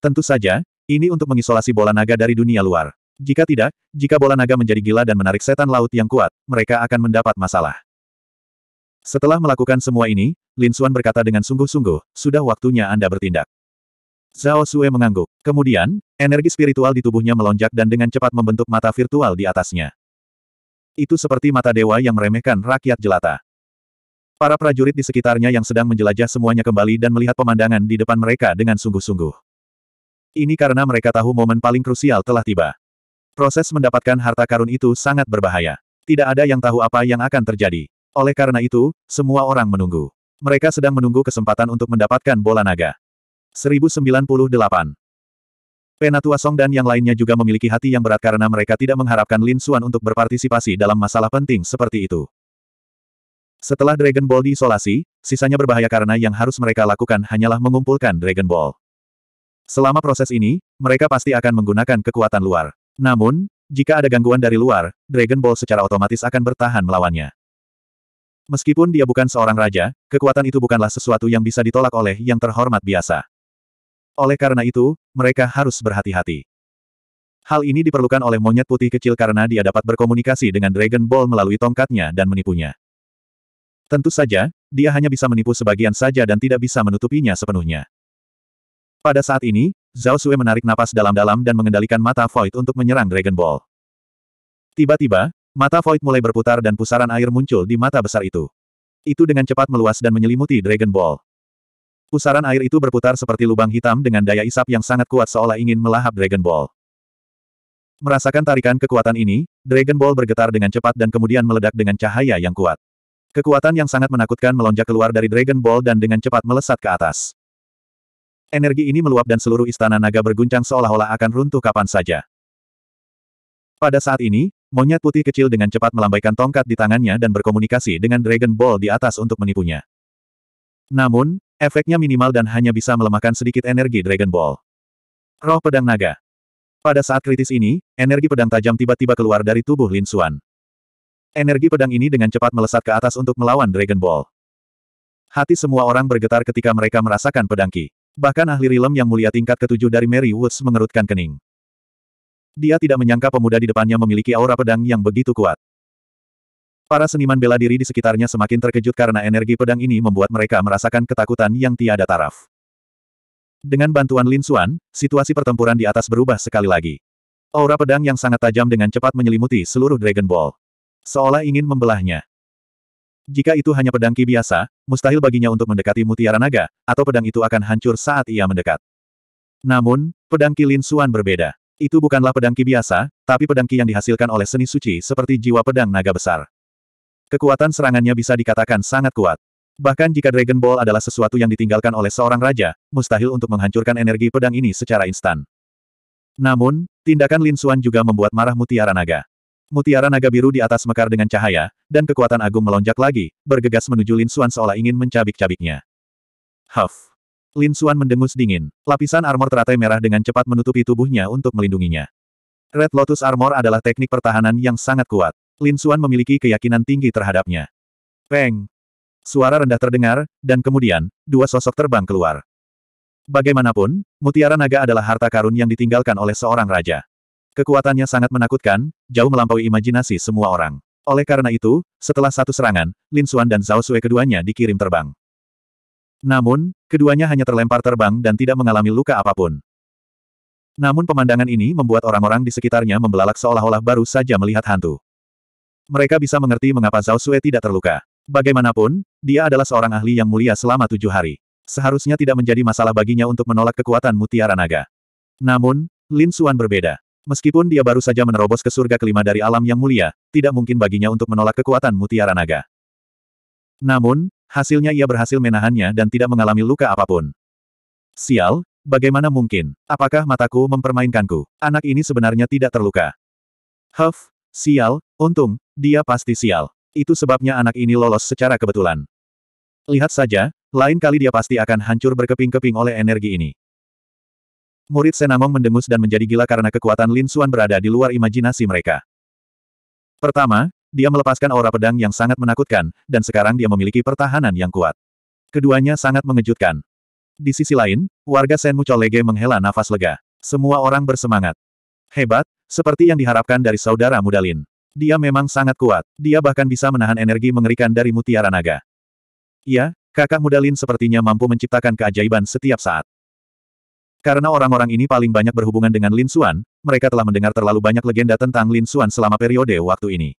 Tentu saja, ini untuk mengisolasi bola naga dari dunia luar. Jika tidak, jika bola naga menjadi gila dan menarik setan laut yang kuat, mereka akan mendapat masalah. Setelah melakukan semua ini, Lin Xuan berkata dengan sungguh-sungguh, sudah waktunya Anda bertindak. Zhao Sue mengangguk. Kemudian, energi spiritual di tubuhnya melonjak dan dengan cepat membentuk mata virtual di atasnya. Itu seperti mata dewa yang meremehkan rakyat jelata. Para prajurit di sekitarnya yang sedang menjelajah semuanya kembali dan melihat pemandangan di depan mereka dengan sungguh-sungguh. Ini karena mereka tahu momen paling krusial telah tiba. Proses mendapatkan harta karun itu sangat berbahaya. Tidak ada yang tahu apa yang akan terjadi. Oleh karena itu, semua orang menunggu. Mereka sedang menunggu kesempatan untuk mendapatkan bola naga. 1098. Penatua Song dan yang lainnya juga memiliki hati yang berat karena mereka tidak mengharapkan Lin Xuan untuk berpartisipasi dalam masalah penting seperti itu. Setelah Dragon Ball diisolasi, sisanya berbahaya karena yang harus mereka lakukan hanyalah mengumpulkan Dragon Ball. Selama proses ini, mereka pasti akan menggunakan kekuatan luar. Namun, jika ada gangguan dari luar, Dragon Ball secara otomatis akan bertahan melawannya. Meskipun dia bukan seorang raja, kekuatan itu bukanlah sesuatu yang bisa ditolak oleh yang terhormat biasa. Oleh karena itu, mereka harus berhati-hati. Hal ini diperlukan oleh monyet putih kecil karena dia dapat berkomunikasi dengan Dragon Ball melalui tongkatnya dan menipunya. Tentu saja, dia hanya bisa menipu sebagian saja dan tidak bisa menutupinya sepenuhnya. Pada saat ini, Zhao Sui menarik napas dalam-dalam dan mengendalikan mata Void untuk menyerang Dragon Ball. Tiba-tiba, mata Void mulai berputar dan pusaran air muncul di mata besar itu. Itu dengan cepat meluas dan menyelimuti Dragon Ball. Pusaran air itu berputar seperti lubang hitam dengan daya isap yang sangat kuat seolah ingin melahap Dragon Ball. Merasakan tarikan kekuatan ini, Dragon Ball bergetar dengan cepat dan kemudian meledak dengan cahaya yang kuat. Kekuatan yang sangat menakutkan melonjak keluar dari Dragon Ball dan dengan cepat melesat ke atas. Energi ini meluap dan seluruh istana naga berguncang seolah-olah akan runtuh kapan saja. Pada saat ini, monyet putih kecil dengan cepat melambaikan tongkat di tangannya dan berkomunikasi dengan Dragon Ball di atas untuk menipunya. Namun, efeknya minimal dan hanya bisa melemahkan sedikit energi Dragon Ball. Roh Pedang Naga Pada saat kritis ini, energi pedang tajam tiba-tiba keluar dari tubuh Lin Xuan. Energi pedang ini dengan cepat melesat ke atas untuk melawan Dragon Ball. Hati semua orang bergetar ketika mereka merasakan pedang Ki. Bahkan ahli rilem yang mulia tingkat ketujuh dari Mary Woods mengerutkan kening. Dia tidak menyangka pemuda di depannya memiliki aura pedang yang begitu kuat. Para seniman bela diri di sekitarnya semakin terkejut karena energi pedang ini membuat mereka merasakan ketakutan yang tiada taraf. Dengan bantuan Lin Xuan, situasi pertempuran di atas berubah sekali lagi. Aura pedang yang sangat tajam dengan cepat menyelimuti seluruh Dragon Ball. Seolah ingin membelahnya. Jika itu hanya pedang ki biasa, mustahil baginya untuk mendekati mutiara naga, atau pedang itu akan hancur saat ia mendekat. Namun, pedang ki Lin Suan berbeda. Itu bukanlah pedang ki biasa, tapi pedang ki yang dihasilkan oleh seni suci seperti jiwa pedang naga besar. Kekuatan serangannya bisa dikatakan sangat kuat. Bahkan jika Dragon Ball adalah sesuatu yang ditinggalkan oleh seorang raja, mustahil untuk menghancurkan energi pedang ini secara instan. Namun, tindakan Lin Suan juga membuat marah mutiara naga. Mutiara naga biru di atas mekar dengan cahaya, dan kekuatan agung melonjak lagi, bergegas menuju Lin Xuan seolah ingin mencabik-cabiknya. Huff! Lin Xuan mendengus dingin, lapisan armor teratai merah dengan cepat menutupi tubuhnya untuk melindunginya. Red Lotus Armor adalah teknik pertahanan yang sangat kuat. Lin Xuan memiliki keyakinan tinggi terhadapnya. Peng! Suara rendah terdengar, dan kemudian, dua sosok terbang keluar. Bagaimanapun, mutiara naga adalah harta karun yang ditinggalkan oleh seorang raja. Kekuatannya sangat menakutkan, jauh melampaui imajinasi semua orang. Oleh karena itu, setelah satu serangan, Lin Xuan dan Zhao Sui keduanya dikirim terbang. Namun, keduanya hanya terlempar terbang dan tidak mengalami luka apapun. Namun pemandangan ini membuat orang-orang di sekitarnya membelalak seolah-olah baru saja melihat hantu. Mereka bisa mengerti mengapa Zhao Sui tidak terluka. Bagaimanapun, dia adalah seorang ahli yang mulia selama tujuh hari. Seharusnya tidak menjadi masalah baginya untuk menolak kekuatan mutiara naga. Namun, Lin Xuan berbeda. Meskipun dia baru saja menerobos ke surga kelima dari alam yang mulia, tidak mungkin baginya untuk menolak kekuatan mutiara naga. Namun, hasilnya ia berhasil menahannya dan tidak mengalami luka apapun. Sial, bagaimana mungkin? Apakah mataku mempermainkanku? Anak ini sebenarnya tidak terluka. Huff, sial, untung, dia pasti sial. Itu sebabnya anak ini lolos secara kebetulan. Lihat saja, lain kali dia pasti akan hancur berkeping-keping oleh energi ini. Murid Senamong mendengus dan menjadi gila karena kekuatan Lin Suan berada di luar imajinasi mereka. Pertama, dia melepaskan aura pedang yang sangat menakutkan, dan sekarang dia memiliki pertahanan yang kuat. Keduanya sangat mengejutkan. Di sisi lain, warga Senmu Colege menghela nafas lega. Semua orang bersemangat. Hebat, seperti yang diharapkan dari saudara muda Lin. Dia memang sangat kuat, dia bahkan bisa menahan energi mengerikan dari mutiara naga. Iya, kakak muda Lin sepertinya mampu menciptakan keajaiban setiap saat. Karena orang-orang ini paling banyak berhubungan dengan Lin Xuan, mereka telah mendengar terlalu banyak legenda tentang Lin Xuan selama periode waktu ini.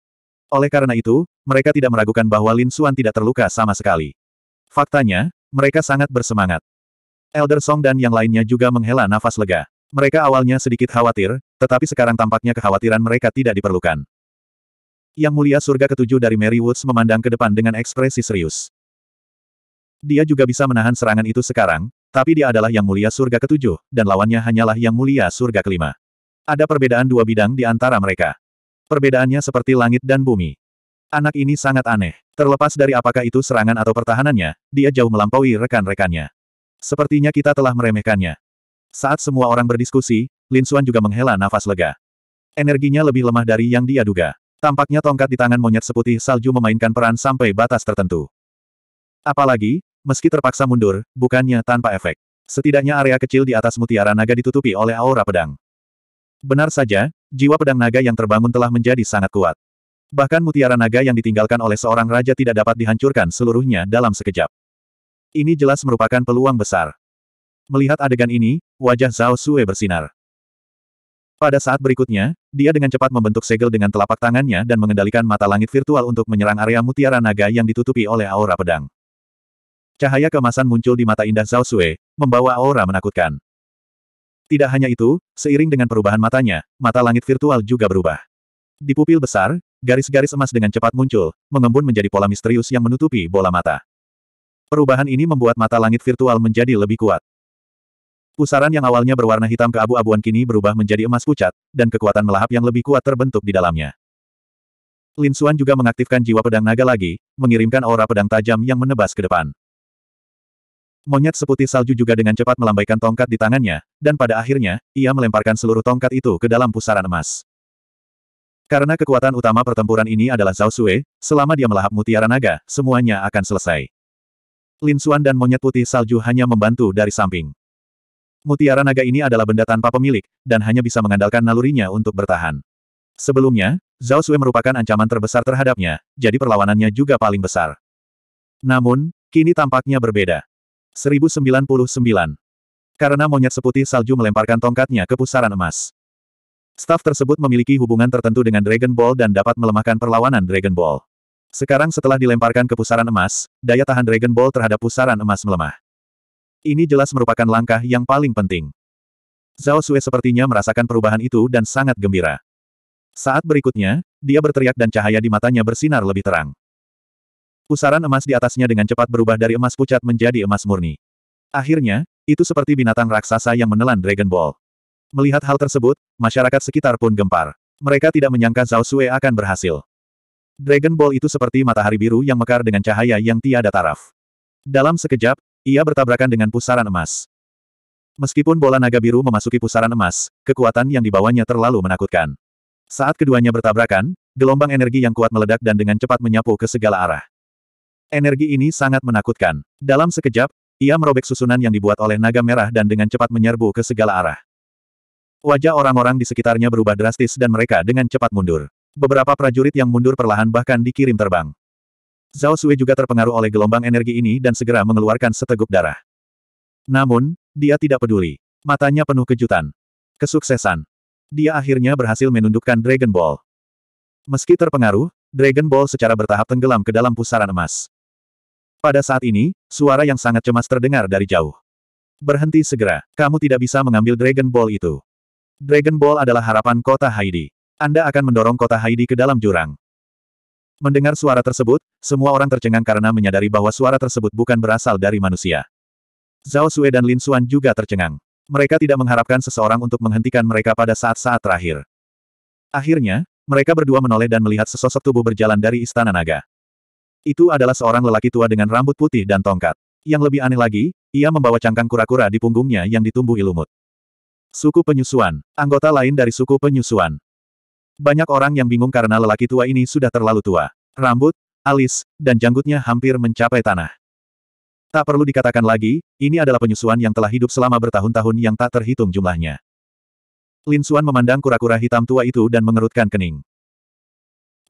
Oleh karena itu, mereka tidak meragukan bahwa Lin Xuan tidak terluka sama sekali. Faktanya, mereka sangat bersemangat. Elder Song dan yang lainnya juga menghela nafas lega. Mereka awalnya sedikit khawatir, tetapi sekarang tampaknya kekhawatiran mereka tidak diperlukan. Yang mulia surga ketujuh dari Mary Woods memandang ke depan dengan ekspresi serius. Dia juga bisa menahan serangan itu sekarang, tapi dia adalah yang mulia surga ketujuh, dan lawannya hanyalah yang mulia surga kelima. Ada perbedaan dua bidang di antara mereka. Perbedaannya seperti langit dan bumi. Anak ini sangat aneh. Terlepas dari apakah itu serangan atau pertahanannya, dia jauh melampaui rekan-rekannya. Sepertinya kita telah meremehkannya. Saat semua orang berdiskusi, Lin Xuan juga menghela nafas lega. Energinya lebih lemah dari yang dia duga. Tampaknya tongkat di tangan monyet seputih salju memainkan peran sampai batas tertentu. Apalagi, Meski terpaksa mundur, bukannya tanpa efek. Setidaknya area kecil di atas mutiara naga ditutupi oleh aura pedang. Benar saja, jiwa pedang naga yang terbangun telah menjadi sangat kuat. Bahkan mutiara naga yang ditinggalkan oleh seorang raja tidak dapat dihancurkan seluruhnya dalam sekejap. Ini jelas merupakan peluang besar. Melihat adegan ini, wajah Zhao Sue bersinar. Pada saat berikutnya, dia dengan cepat membentuk segel dengan telapak tangannya dan mengendalikan mata langit virtual untuk menyerang area mutiara naga yang ditutupi oleh aura pedang. Cahaya kemasan muncul di mata indah Zhao Sui, membawa aura menakutkan. Tidak hanya itu, seiring dengan perubahan matanya, mata langit virtual juga berubah. Di pupil besar, garis-garis emas dengan cepat muncul, mengembun menjadi pola misterius yang menutupi bola mata. Perubahan ini membuat mata langit virtual menjadi lebih kuat. Pusaran yang awalnya berwarna hitam ke abu abuan kini berubah menjadi emas pucat, dan kekuatan melahap yang lebih kuat terbentuk di dalamnya. Lin Xuan juga mengaktifkan jiwa pedang naga lagi, mengirimkan aura pedang tajam yang menebas ke depan. Monyet seputih salju juga dengan cepat melambaikan tongkat di tangannya, dan pada akhirnya, ia melemparkan seluruh tongkat itu ke dalam pusaran emas. Karena kekuatan utama pertempuran ini adalah Zhao Sui, selama dia melahap mutiara naga, semuanya akan selesai. Lin Xuan dan monyet putih salju hanya membantu dari samping. Mutiara naga ini adalah benda tanpa pemilik, dan hanya bisa mengandalkan nalurinya untuk bertahan. Sebelumnya, Zhao Sui merupakan ancaman terbesar terhadapnya, jadi perlawanannya juga paling besar. Namun, kini tampaknya berbeda. 1099. Karena monyet seputih salju melemparkan tongkatnya ke pusaran emas. Staf tersebut memiliki hubungan tertentu dengan Dragon Ball dan dapat melemahkan perlawanan Dragon Ball. Sekarang setelah dilemparkan ke pusaran emas, daya tahan Dragon Ball terhadap pusaran emas melemah. Ini jelas merupakan langkah yang paling penting. Zhao Sue sepertinya merasakan perubahan itu dan sangat gembira. Saat berikutnya, dia berteriak dan cahaya di matanya bersinar lebih terang. Pusaran emas di atasnya dengan cepat berubah dari emas pucat menjadi emas murni. Akhirnya, itu seperti binatang raksasa yang menelan Dragon Ball. Melihat hal tersebut, masyarakat sekitar pun gempar. Mereka tidak menyangka Zhao Sui akan berhasil. Dragon Ball itu seperti matahari biru yang mekar dengan cahaya yang tiada taraf. Dalam sekejap, ia bertabrakan dengan pusaran emas. Meskipun bola naga biru memasuki pusaran emas, kekuatan yang dibawanya terlalu menakutkan. Saat keduanya bertabrakan, gelombang energi yang kuat meledak dan dengan cepat menyapu ke segala arah. Energi ini sangat menakutkan. Dalam sekejap, ia merobek susunan yang dibuat oleh naga merah dan dengan cepat menyerbu ke segala arah. Wajah orang-orang di sekitarnya berubah drastis dan mereka dengan cepat mundur. Beberapa prajurit yang mundur perlahan bahkan dikirim terbang. Zhao Sui juga terpengaruh oleh gelombang energi ini dan segera mengeluarkan seteguk darah. Namun, dia tidak peduli. Matanya penuh kejutan. Kesuksesan. Dia akhirnya berhasil menundukkan Dragon Ball. Meski terpengaruh, Dragon Ball secara bertahap tenggelam ke dalam pusaran emas. Pada saat ini, suara yang sangat cemas terdengar dari jauh. Berhenti segera, kamu tidak bisa mengambil Dragon Ball itu. Dragon Ball adalah harapan kota Heidi. Anda akan mendorong kota Heidi ke dalam jurang. Mendengar suara tersebut, semua orang tercengang karena menyadari bahwa suara tersebut bukan berasal dari manusia. Zhao Sue dan Lin Xuan juga tercengang. Mereka tidak mengharapkan seseorang untuk menghentikan mereka pada saat-saat terakhir. Akhirnya, mereka berdua menoleh dan melihat sesosok tubuh berjalan dari Istana Naga. Itu adalah seorang lelaki tua dengan rambut putih dan tongkat. Yang lebih aneh lagi, ia membawa cangkang kura-kura di punggungnya yang ditumbuhi lumut. Suku Penyusuan, anggota lain dari suku Penyusuan. Banyak orang yang bingung karena lelaki tua ini sudah terlalu tua. Rambut, alis, dan janggutnya hampir mencapai tanah. Tak perlu dikatakan lagi, ini adalah penyusuan yang telah hidup selama bertahun-tahun yang tak terhitung jumlahnya. Lin Suan memandang kura-kura hitam tua itu dan mengerutkan kening.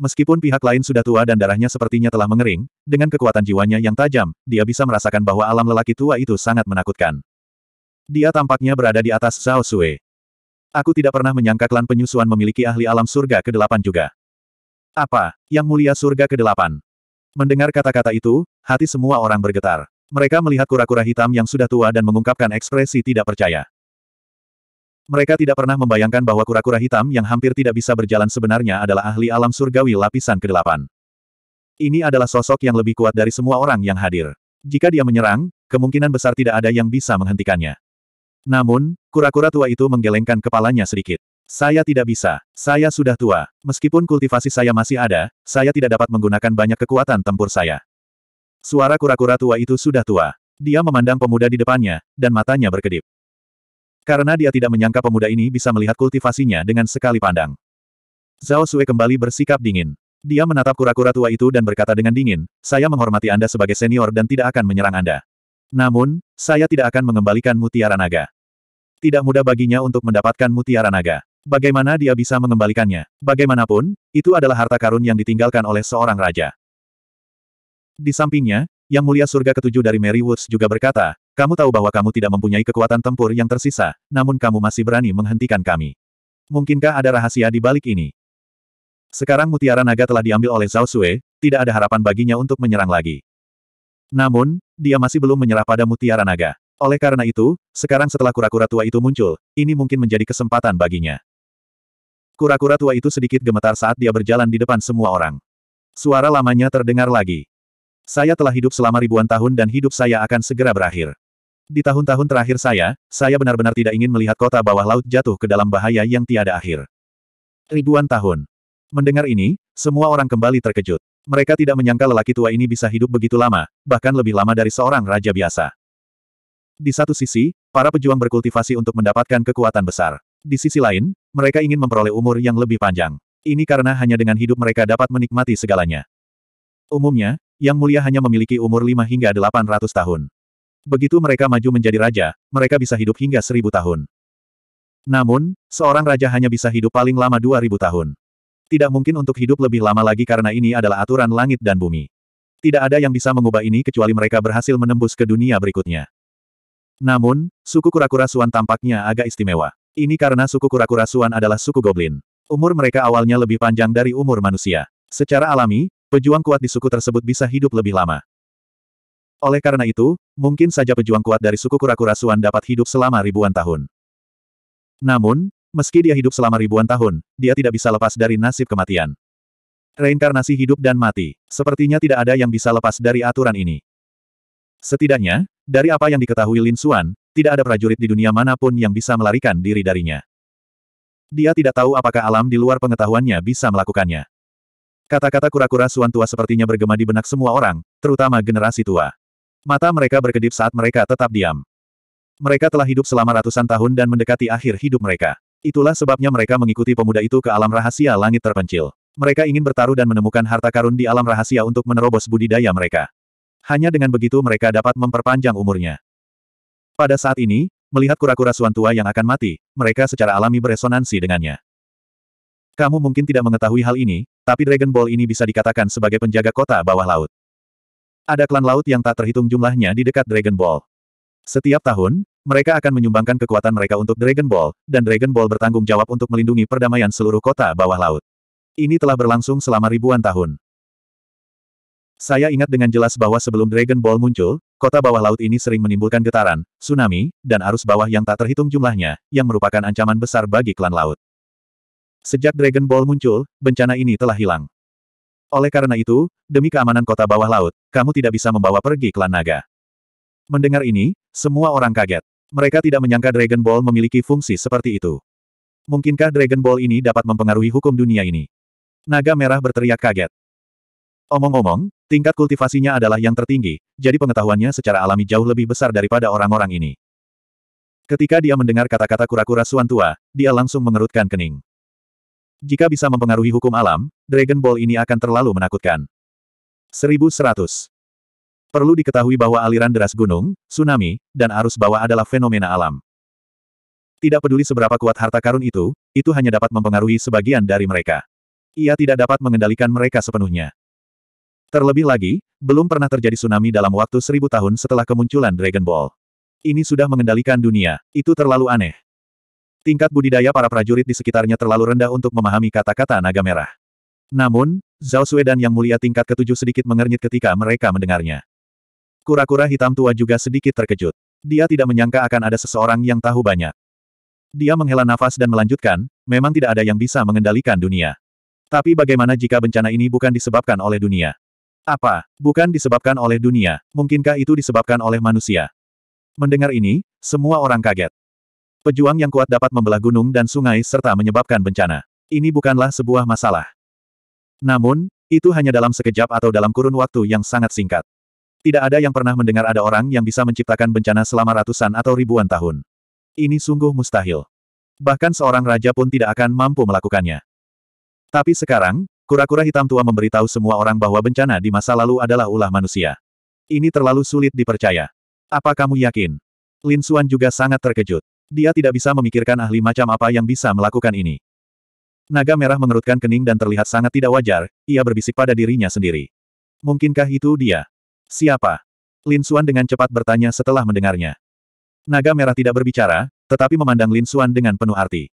Meskipun pihak lain sudah tua dan darahnya sepertinya telah mengering, dengan kekuatan jiwanya yang tajam, dia bisa merasakan bahwa alam lelaki tua itu sangat menakutkan. Dia tampaknya berada di atas Zhao Sui. Aku tidak pernah menyangka klan penyusuan memiliki ahli alam surga ke-8 juga. Apa, yang mulia surga ke-8? Mendengar kata-kata itu, hati semua orang bergetar. Mereka melihat kura-kura hitam yang sudah tua dan mengungkapkan ekspresi tidak percaya. Mereka tidak pernah membayangkan bahwa kura-kura hitam yang hampir tidak bisa berjalan sebenarnya adalah ahli alam surgawi lapisan ke-8. Ini adalah sosok yang lebih kuat dari semua orang yang hadir. Jika dia menyerang, kemungkinan besar tidak ada yang bisa menghentikannya. Namun, kura-kura tua itu menggelengkan kepalanya sedikit. Saya tidak bisa. Saya sudah tua. Meskipun kultivasi saya masih ada, saya tidak dapat menggunakan banyak kekuatan tempur saya. Suara kura-kura tua itu sudah tua. Dia memandang pemuda di depannya, dan matanya berkedip. Karena dia tidak menyangka pemuda ini bisa melihat kultivasinya dengan sekali pandang. Zhao Sui kembali bersikap dingin. Dia menatap kura-kura tua itu dan berkata dengan dingin, saya menghormati Anda sebagai senior dan tidak akan menyerang Anda. Namun, saya tidak akan mengembalikan mutiara naga. Tidak mudah baginya untuk mendapatkan mutiara naga. Bagaimana dia bisa mengembalikannya? Bagaimanapun, itu adalah harta karun yang ditinggalkan oleh seorang raja. Di sampingnya, Yang Mulia Surga Ketujuh dari Mary Woods juga berkata, kamu tahu bahwa kamu tidak mempunyai kekuatan tempur yang tersisa, namun kamu masih berani menghentikan kami. Mungkinkah ada rahasia di balik ini? Sekarang mutiara naga telah diambil oleh Zhao Sui, tidak ada harapan baginya untuk menyerang lagi. Namun, dia masih belum menyerah pada mutiara naga. Oleh karena itu, sekarang setelah kura-kura tua itu muncul, ini mungkin menjadi kesempatan baginya. Kura-kura tua itu sedikit gemetar saat dia berjalan di depan semua orang. Suara lamanya terdengar lagi. Saya telah hidup selama ribuan tahun dan hidup saya akan segera berakhir. Di tahun-tahun terakhir saya, saya benar-benar tidak ingin melihat kota bawah laut jatuh ke dalam bahaya yang tiada akhir. Ribuan tahun. Mendengar ini, semua orang kembali terkejut. Mereka tidak menyangka lelaki tua ini bisa hidup begitu lama, bahkan lebih lama dari seorang raja biasa. Di satu sisi, para pejuang berkultivasi untuk mendapatkan kekuatan besar. Di sisi lain, mereka ingin memperoleh umur yang lebih panjang. Ini karena hanya dengan hidup mereka dapat menikmati segalanya. Umumnya, yang mulia hanya memiliki umur 5 hingga 800 tahun. Begitu mereka maju menjadi raja, mereka bisa hidup hingga seribu tahun. Namun, seorang raja hanya bisa hidup paling lama dua ribu tahun. Tidak mungkin untuk hidup lebih lama lagi karena ini adalah aturan langit dan bumi. Tidak ada yang bisa mengubah ini kecuali mereka berhasil menembus ke dunia berikutnya. Namun, suku kura-kura Suan tampaknya agak istimewa. Ini karena suku kura-kura Suan adalah suku Goblin. Umur mereka awalnya lebih panjang dari umur manusia. Secara alami, pejuang kuat di suku tersebut bisa hidup lebih lama. Oleh karena itu, mungkin saja pejuang kuat dari suku kura-kura Suan dapat hidup selama ribuan tahun. Namun, meski dia hidup selama ribuan tahun, dia tidak bisa lepas dari nasib kematian. Reinkarnasi hidup dan mati, sepertinya tidak ada yang bisa lepas dari aturan ini. Setidaknya, dari apa yang diketahui Lin Suan, tidak ada prajurit di dunia manapun yang bisa melarikan diri darinya. Dia tidak tahu apakah alam di luar pengetahuannya bisa melakukannya. Kata-kata kura-kura Suan tua sepertinya bergema di benak semua orang, terutama generasi tua. Mata mereka berkedip saat mereka tetap diam. Mereka telah hidup selama ratusan tahun dan mendekati akhir hidup mereka. Itulah sebabnya mereka mengikuti pemuda itu ke alam rahasia langit terpencil. Mereka ingin bertaruh dan menemukan harta karun di alam rahasia untuk menerobos budidaya mereka. Hanya dengan begitu mereka dapat memperpanjang umurnya. Pada saat ini, melihat kura-kura suan tua yang akan mati, mereka secara alami beresonansi dengannya. Kamu mungkin tidak mengetahui hal ini, tapi Dragon Ball ini bisa dikatakan sebagai penjaga kota bawah laut. Ada klan laut yang tak terhitung jumlahnya di dekat Dragon Ball. Setiap tahun, mereka akan menyumbangkan kekuatan mereka untuk Dragon Ball, dan Dragon Ball bertanggung jawab untuk melindungi perdamaian seluruh kota bawah laut. Ini telah berlangsung selama ribuan tahun. Saya ingat dengan jelas bahwa sebelum Dragon Ball muncul, kota bawah laut ini sering menimbulkan getaran, tsunami, dan arus bawah yang tak terhitung jumlahnya, yang merupakan ancaman besar bagi klan laut. Sejak Dragon Ball muncul, bencana ini telah hilang. Oleh karena itu, demi keamanan kota bawah laut, kamu tidak bisa membawa pergi klan naga. Mendengar ini, semua orang kaget. Mereka tidak menyangka Dragon Ball memiliki fungsi seperti itu. Mungkinkah Dragon Ball ini dapat mempengaruhi hukum dunia ini? Naga merah berteriak kaget. Omong-omong, tingkat kultivasinya adalah yang tertinggi, jadi pengetahuannya secara alami jauh lebih besar daripada orang-orang ini. Ketika dia mendengar kata-kata kura-kura Suan Tua, dia langsung mengerutkan kening. Jika bisa mempengaruhi hukum alam, Dragon Ball ini akan terlalu menakutkan. 1100. Perlu diketahui bahwa aliran deras gunung, tsunami, dan arus bawah adalah fenomena alam. Tidak peduli seberapa kuat harta karun itu, itu hanya dapat mempengaruhi sebagian dari mereka. Ia tidak dapat mengendalikan mereka sepenuhnya. Terlebih lagi, belum pernah terjadi tsunami dalam waktu seribu tahun setelah kemunculan Dragon Ball. Ini sudah mengendalikan dunia, itu terlalu aneh. Tingkat budidaya para prajurit di sekitarnya terlalu rendah untuk memahami kata-kata naga merah. Namun, Zhao Sui dan Yang Mulia tingkat ketujuh sedikit mengernyit ketika mereka mendengarnya. Kura-kura hitam tua juga sedikit terkejut. Dia tidak menyangka akan ada seseorang yang tahu banyak. Dia menghela nafas dan melanjutkan, memang tidak ada yang bisa mengendalikan dunia. Tapi bagaimana jika bencana ini bukan disebabkan oleh dunia? Apa? Bukan disebabkan oleh dunia, mungkinkah itu disebabkan oleh manusia? Mendengar ini, semua orang kaget. Pejuang yang kuat dapat membelah gunung dan sungai serta menyebabkan bencana. Ini bukanlah sebuah masalah. Namun, itu hanya dalam sekejap atau dalam kurun waktu yang sangat singkat. Tidak ada yang pernah mendengar ada orang yang bisa menciptakan bencana selama ratusan atau ribuan tahun. Ini sungguh mustahil. Bahkan seorang raja pun tidak akan mampu melakukannya. Tapi sekarang, kura-kura hitam tua memberitahu semua orang bahwa bencana di masa lalu adalah ulah manusia. Ini terlalu sulit dipercaya. Apa kamu yakin? Lin Xuan juga sangat terkejut. Dia tidak bisa memikirkan ahli macam apa yang bisa melakukan ini. Naga merah mengerutkan kening dan terlihat sangat tidak wajar, ia berbisik pada dirinya sendiri. Mungkinkah itu dia? Siapa? Lin Xuan dengan cepat bertanya setelah mendengarnya. Naga merah tidak berbicara, tetapi memandang Lin Xuan dengan penuh arti.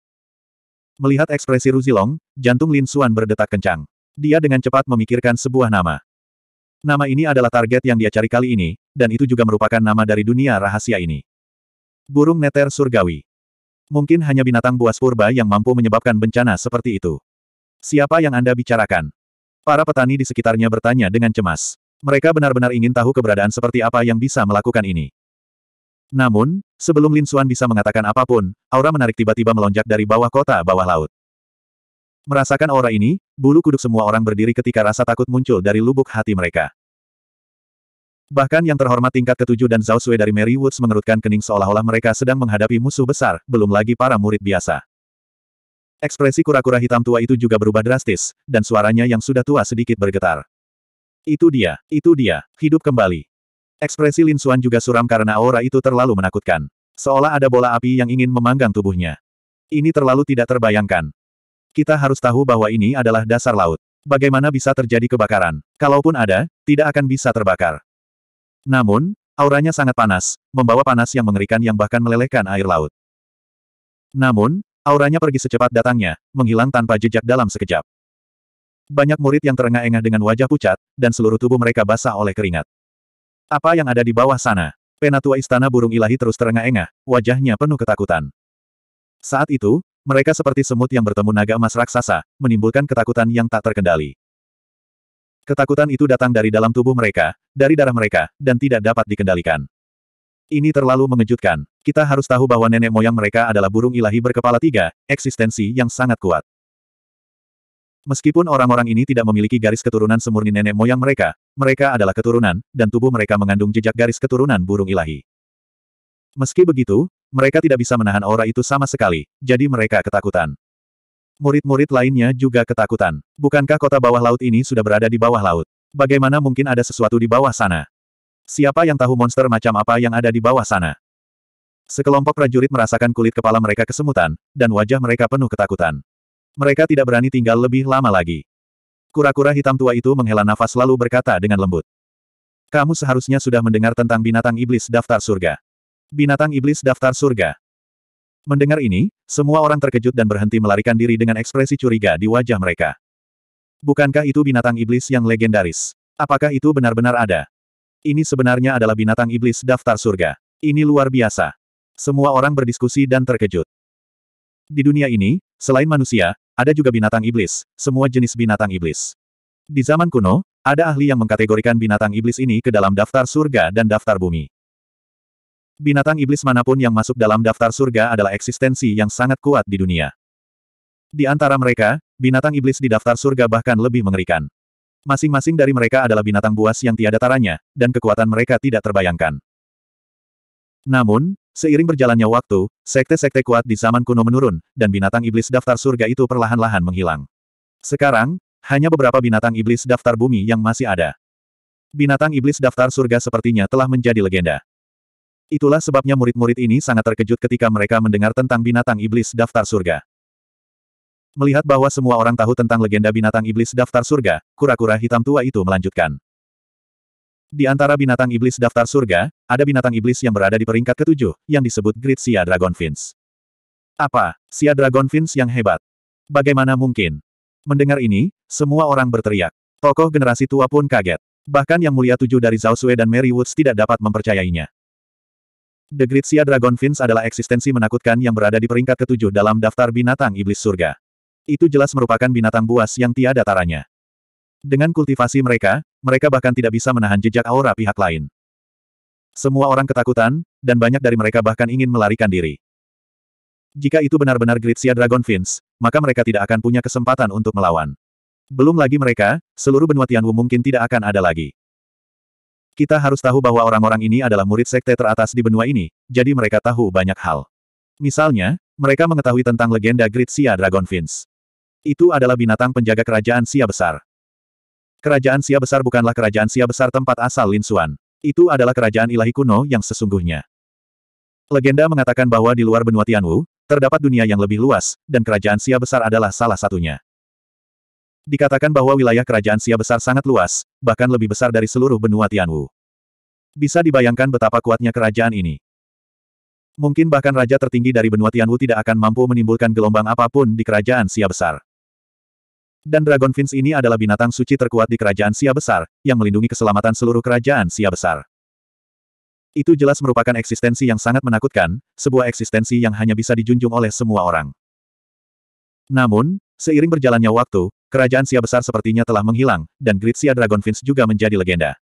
Melihat ekspresi Ruzilong, jantung Lin Xuan berdetak kencang. Dia dengan cepat memikirkan sebuah nama. Nama ini adalah target yang dia cari kali ini, dan itu juga merupakan nama dari dunia rahasia ini. Burung neter surgawi. Mungkin hanya binatang buas purba yang mampu menyebabkan bencana seperti itu. Siapa yang Anda bicarakan? Para petani di sekitarnya bertanya dengan cemas. Mereka benar-benar ingin tahu keberadaan seperti apa yang bisa melakukan ini. Namun, sebelum Lin Suan bisa mengatakan apapun, aura menarik tiba-tiba melonjak dari bawah kota bawah laut. Merasakan aura ini, bulu kuduk semua orang berdiri ketika rasa takut muncul dari lubuk hati mereka. Bahkan yang terhormat tingkat ketujuh dan Zhao Sui dari Mary Woods mengerutkan kening seolah-olah mereka sedang menghadapi musuh besar, belum lagi para murid biasa. Ekspresi kura-kura hitam tua itu juga berubah drastis, dan suaranya yang sudah tua sedikit bergetar. Itu dia, itu dia, hidup kembali. Ekspresi Lin Xuan juga suram karena aura itu terlalu menakutkan. Seolah ada bola api yang ingin memanggang tubuhnya. Ini terlalu tidak terbayangkan. Kita harus tahu bahwa ini adalah dasar laut. Bagaimana bisa terjadi kebakaran? Kalaupun ada, tidak akan bisa terbakar. Namun, auranya sangat panas, membawa panas yang mengerikan yang bahkan melelehkan air laut. Namun, auranya pergi secepat datangnya, menghilang tanpa jejak dalam sekejap. Banyak murid yang terengah-engah dengan wajah pucat, dan seluruh tubuh mereka basah oleh keringat. Apa yang ada di bawah sana? Penatua Istana Burung Ilahi terus terengah-engah, wajahnya penuh ketakutan. Saat itu, mereka seperti semut yang bertemu naga emas raksasa, menimbulkan ketakutan yang tak terkendali. Ketakutan itu datang dari dalam tubuh mereka, dari darah mereka, dan tidak dapat dikendalikan. Ini terlalu mengejutkan. Kita harus tahu bahwa nenek moyang mereka adalah burung ilahi berkepala tiga, eksistensi yang sangat kuat. Meskipun orang-orang ini tidak memiliki garis keturunan semurni nenek moyang mereka, mereka adalah keturunan, dan tubuh mereka mengandung jejak garis keturunan burung ilahi. Meski begitu, mereka tidak bisa menahan aura itu sama sekali, jadi mereka ketakutan. Murid-murid lainnya juga ketakutan. Bukankah kota bawah laut ini sudah berada di bawah laut? Bagaimana mungkin ada sesuatu di bawah sana? Siapa yang tahu monster macam apa yang ada di bawah sana? Sekelompok prajurit merasakan kulit kepala mereka kesemutan, dan wajah mereka penuh ketakutan. Mereka tidak berani tinggal lebih lama lagi. Kura-kura hitam tua itu menghela nafas lalu berkata dengan lembut. Kamu seharusnya sudah mendengar tentang binatang iblis daftar surga. Binatang iblis daftar surga. Mendengar ini, semua orang terkejut dan berhenti melarikan diri dengan ekspresi curiga di wajah mereka. Bukankah itu binatang iblis yang legendaris? Apakah itu benar-benar ada? Ini sebenarnya adalah binatang iblis daftar surga. Ini luar biasa. Semua orang berdiskusi dan terkejut. Di dunia ini, selain manusia, ada juga binatang iblis, semua jenis binatang iblis. Di zaman kuno, ada ahli yang mengkategorikan binatang iblis ini ke dalam daftar surga dan daftar bumi. Binatang iblis manapun yang masuk dalam daftar surga adalah eksistensi yang sangat kuat di dunia. Di antara mereka, binatang iblis di daftar surga bahkan lebih mengerikan. Masing-masing dari mereka adalah binatang buas yang tiada taranya, dan kekuatan mereka tidak terbayangkan. Namun, seiring berjalannya waktu, sekte-sekte kuat di zaman kuno menurun, dan binatang iblis daftar surga itu perlahan-lahan menghilang. Sekarang, hanya beberapa binatang iblis daftar bumi yang masih ada. Binatang iblis daftar surga sepertinya telah menjadi legenda. Itulah sebabnya murid-murid ini sangat terkejut ketika mereka mendengar tentang binatang iblis daftar surga. Melihat bahwa semua orang tahu tentang legenda binatang iblis daftar surga, kura-kura hitam tua itu melanjutkan. Di antara binatang iblis daftar surga, ada binatang iblis yang berada di peringkat ketujuh, yang disebut Great Dragon Dragonfins. Apa, Dragon Dragonfins yang hebat? Bagaimana mungkin? Mendengar ini, semua orang berteriak. Tokoh generasi tua pun kaget. Bahkan yang mulia tujuh dari Zhao Sui dan Mary Woods tidak dapat mempercayainya. The Great Sea Fins adalah eksistensi menakutkan yang berada di peringkat ketujuh dalam daftar binatang iblis surga. Itu jelas merupakan binatang buas yang tiada taranya. Dengan kultivasi mereka, mereka bahkan tidak bisa menahan jejak aura pihak lain. Semua orang ketakutan, dan banyak dari mereka bahkan ingin melarikan diri. Jika itu benar-benar Gritsia Fins, maka mereka tidak akan punya kesempatan untuk melawan. Belum lagi mereka, seluruh benua Tianwu mungkin tidak akan ada lagi. Kita harus tahu bahwa orang-orang ini adalah murid sekte teratas di benua ini, jadi mereka tahu banyak hal. Misalnya, mereka mengetahui tentang legenda Great Sia Dragonfins. Itu adalah binatang penjaga kerajaan Sia Besar. Kerajaan Sia Besar bukanlah kerajaan Sia Besar tempat asal Lin Xuan. Itu adalah kerajaan ilahi kuno yang sesungguhnya. Legenda mengatakan bahwa di luar benua Tianwu, terdapat dunia yang lebih luas, dan kerajaan Sia Besar adalah salah satunya. Dikatakan bahwa wilayah kerajaan Sia besar sangat luas, bahkan lebih besar dari seluruh benua Tianwu. Bisa dibayangkan betapa kuatnya kerajaan ini. Mungkin bahkan raja tertinggi dari benua Tianwu tidak akan mampu menimbulkan gelombang apapun di kerajaan Sia besar. Dan Dragon Fins ini adalah binatang suci terkuat di kerajaan Sia besar, yang melindungi keselamatan seluruh kerajaan Sia besar. Itu jelas merupakan eksistensi yang sangat menakutkan, sebuah eksistensi yang hanya bisa dijunjung oleh semua orang. Namun, seiring berjalannya waktu, Kerajaan Sia besar sepertinya telah menghilang, dan Gritsia Sia Dragonfins juga menjadi legenda.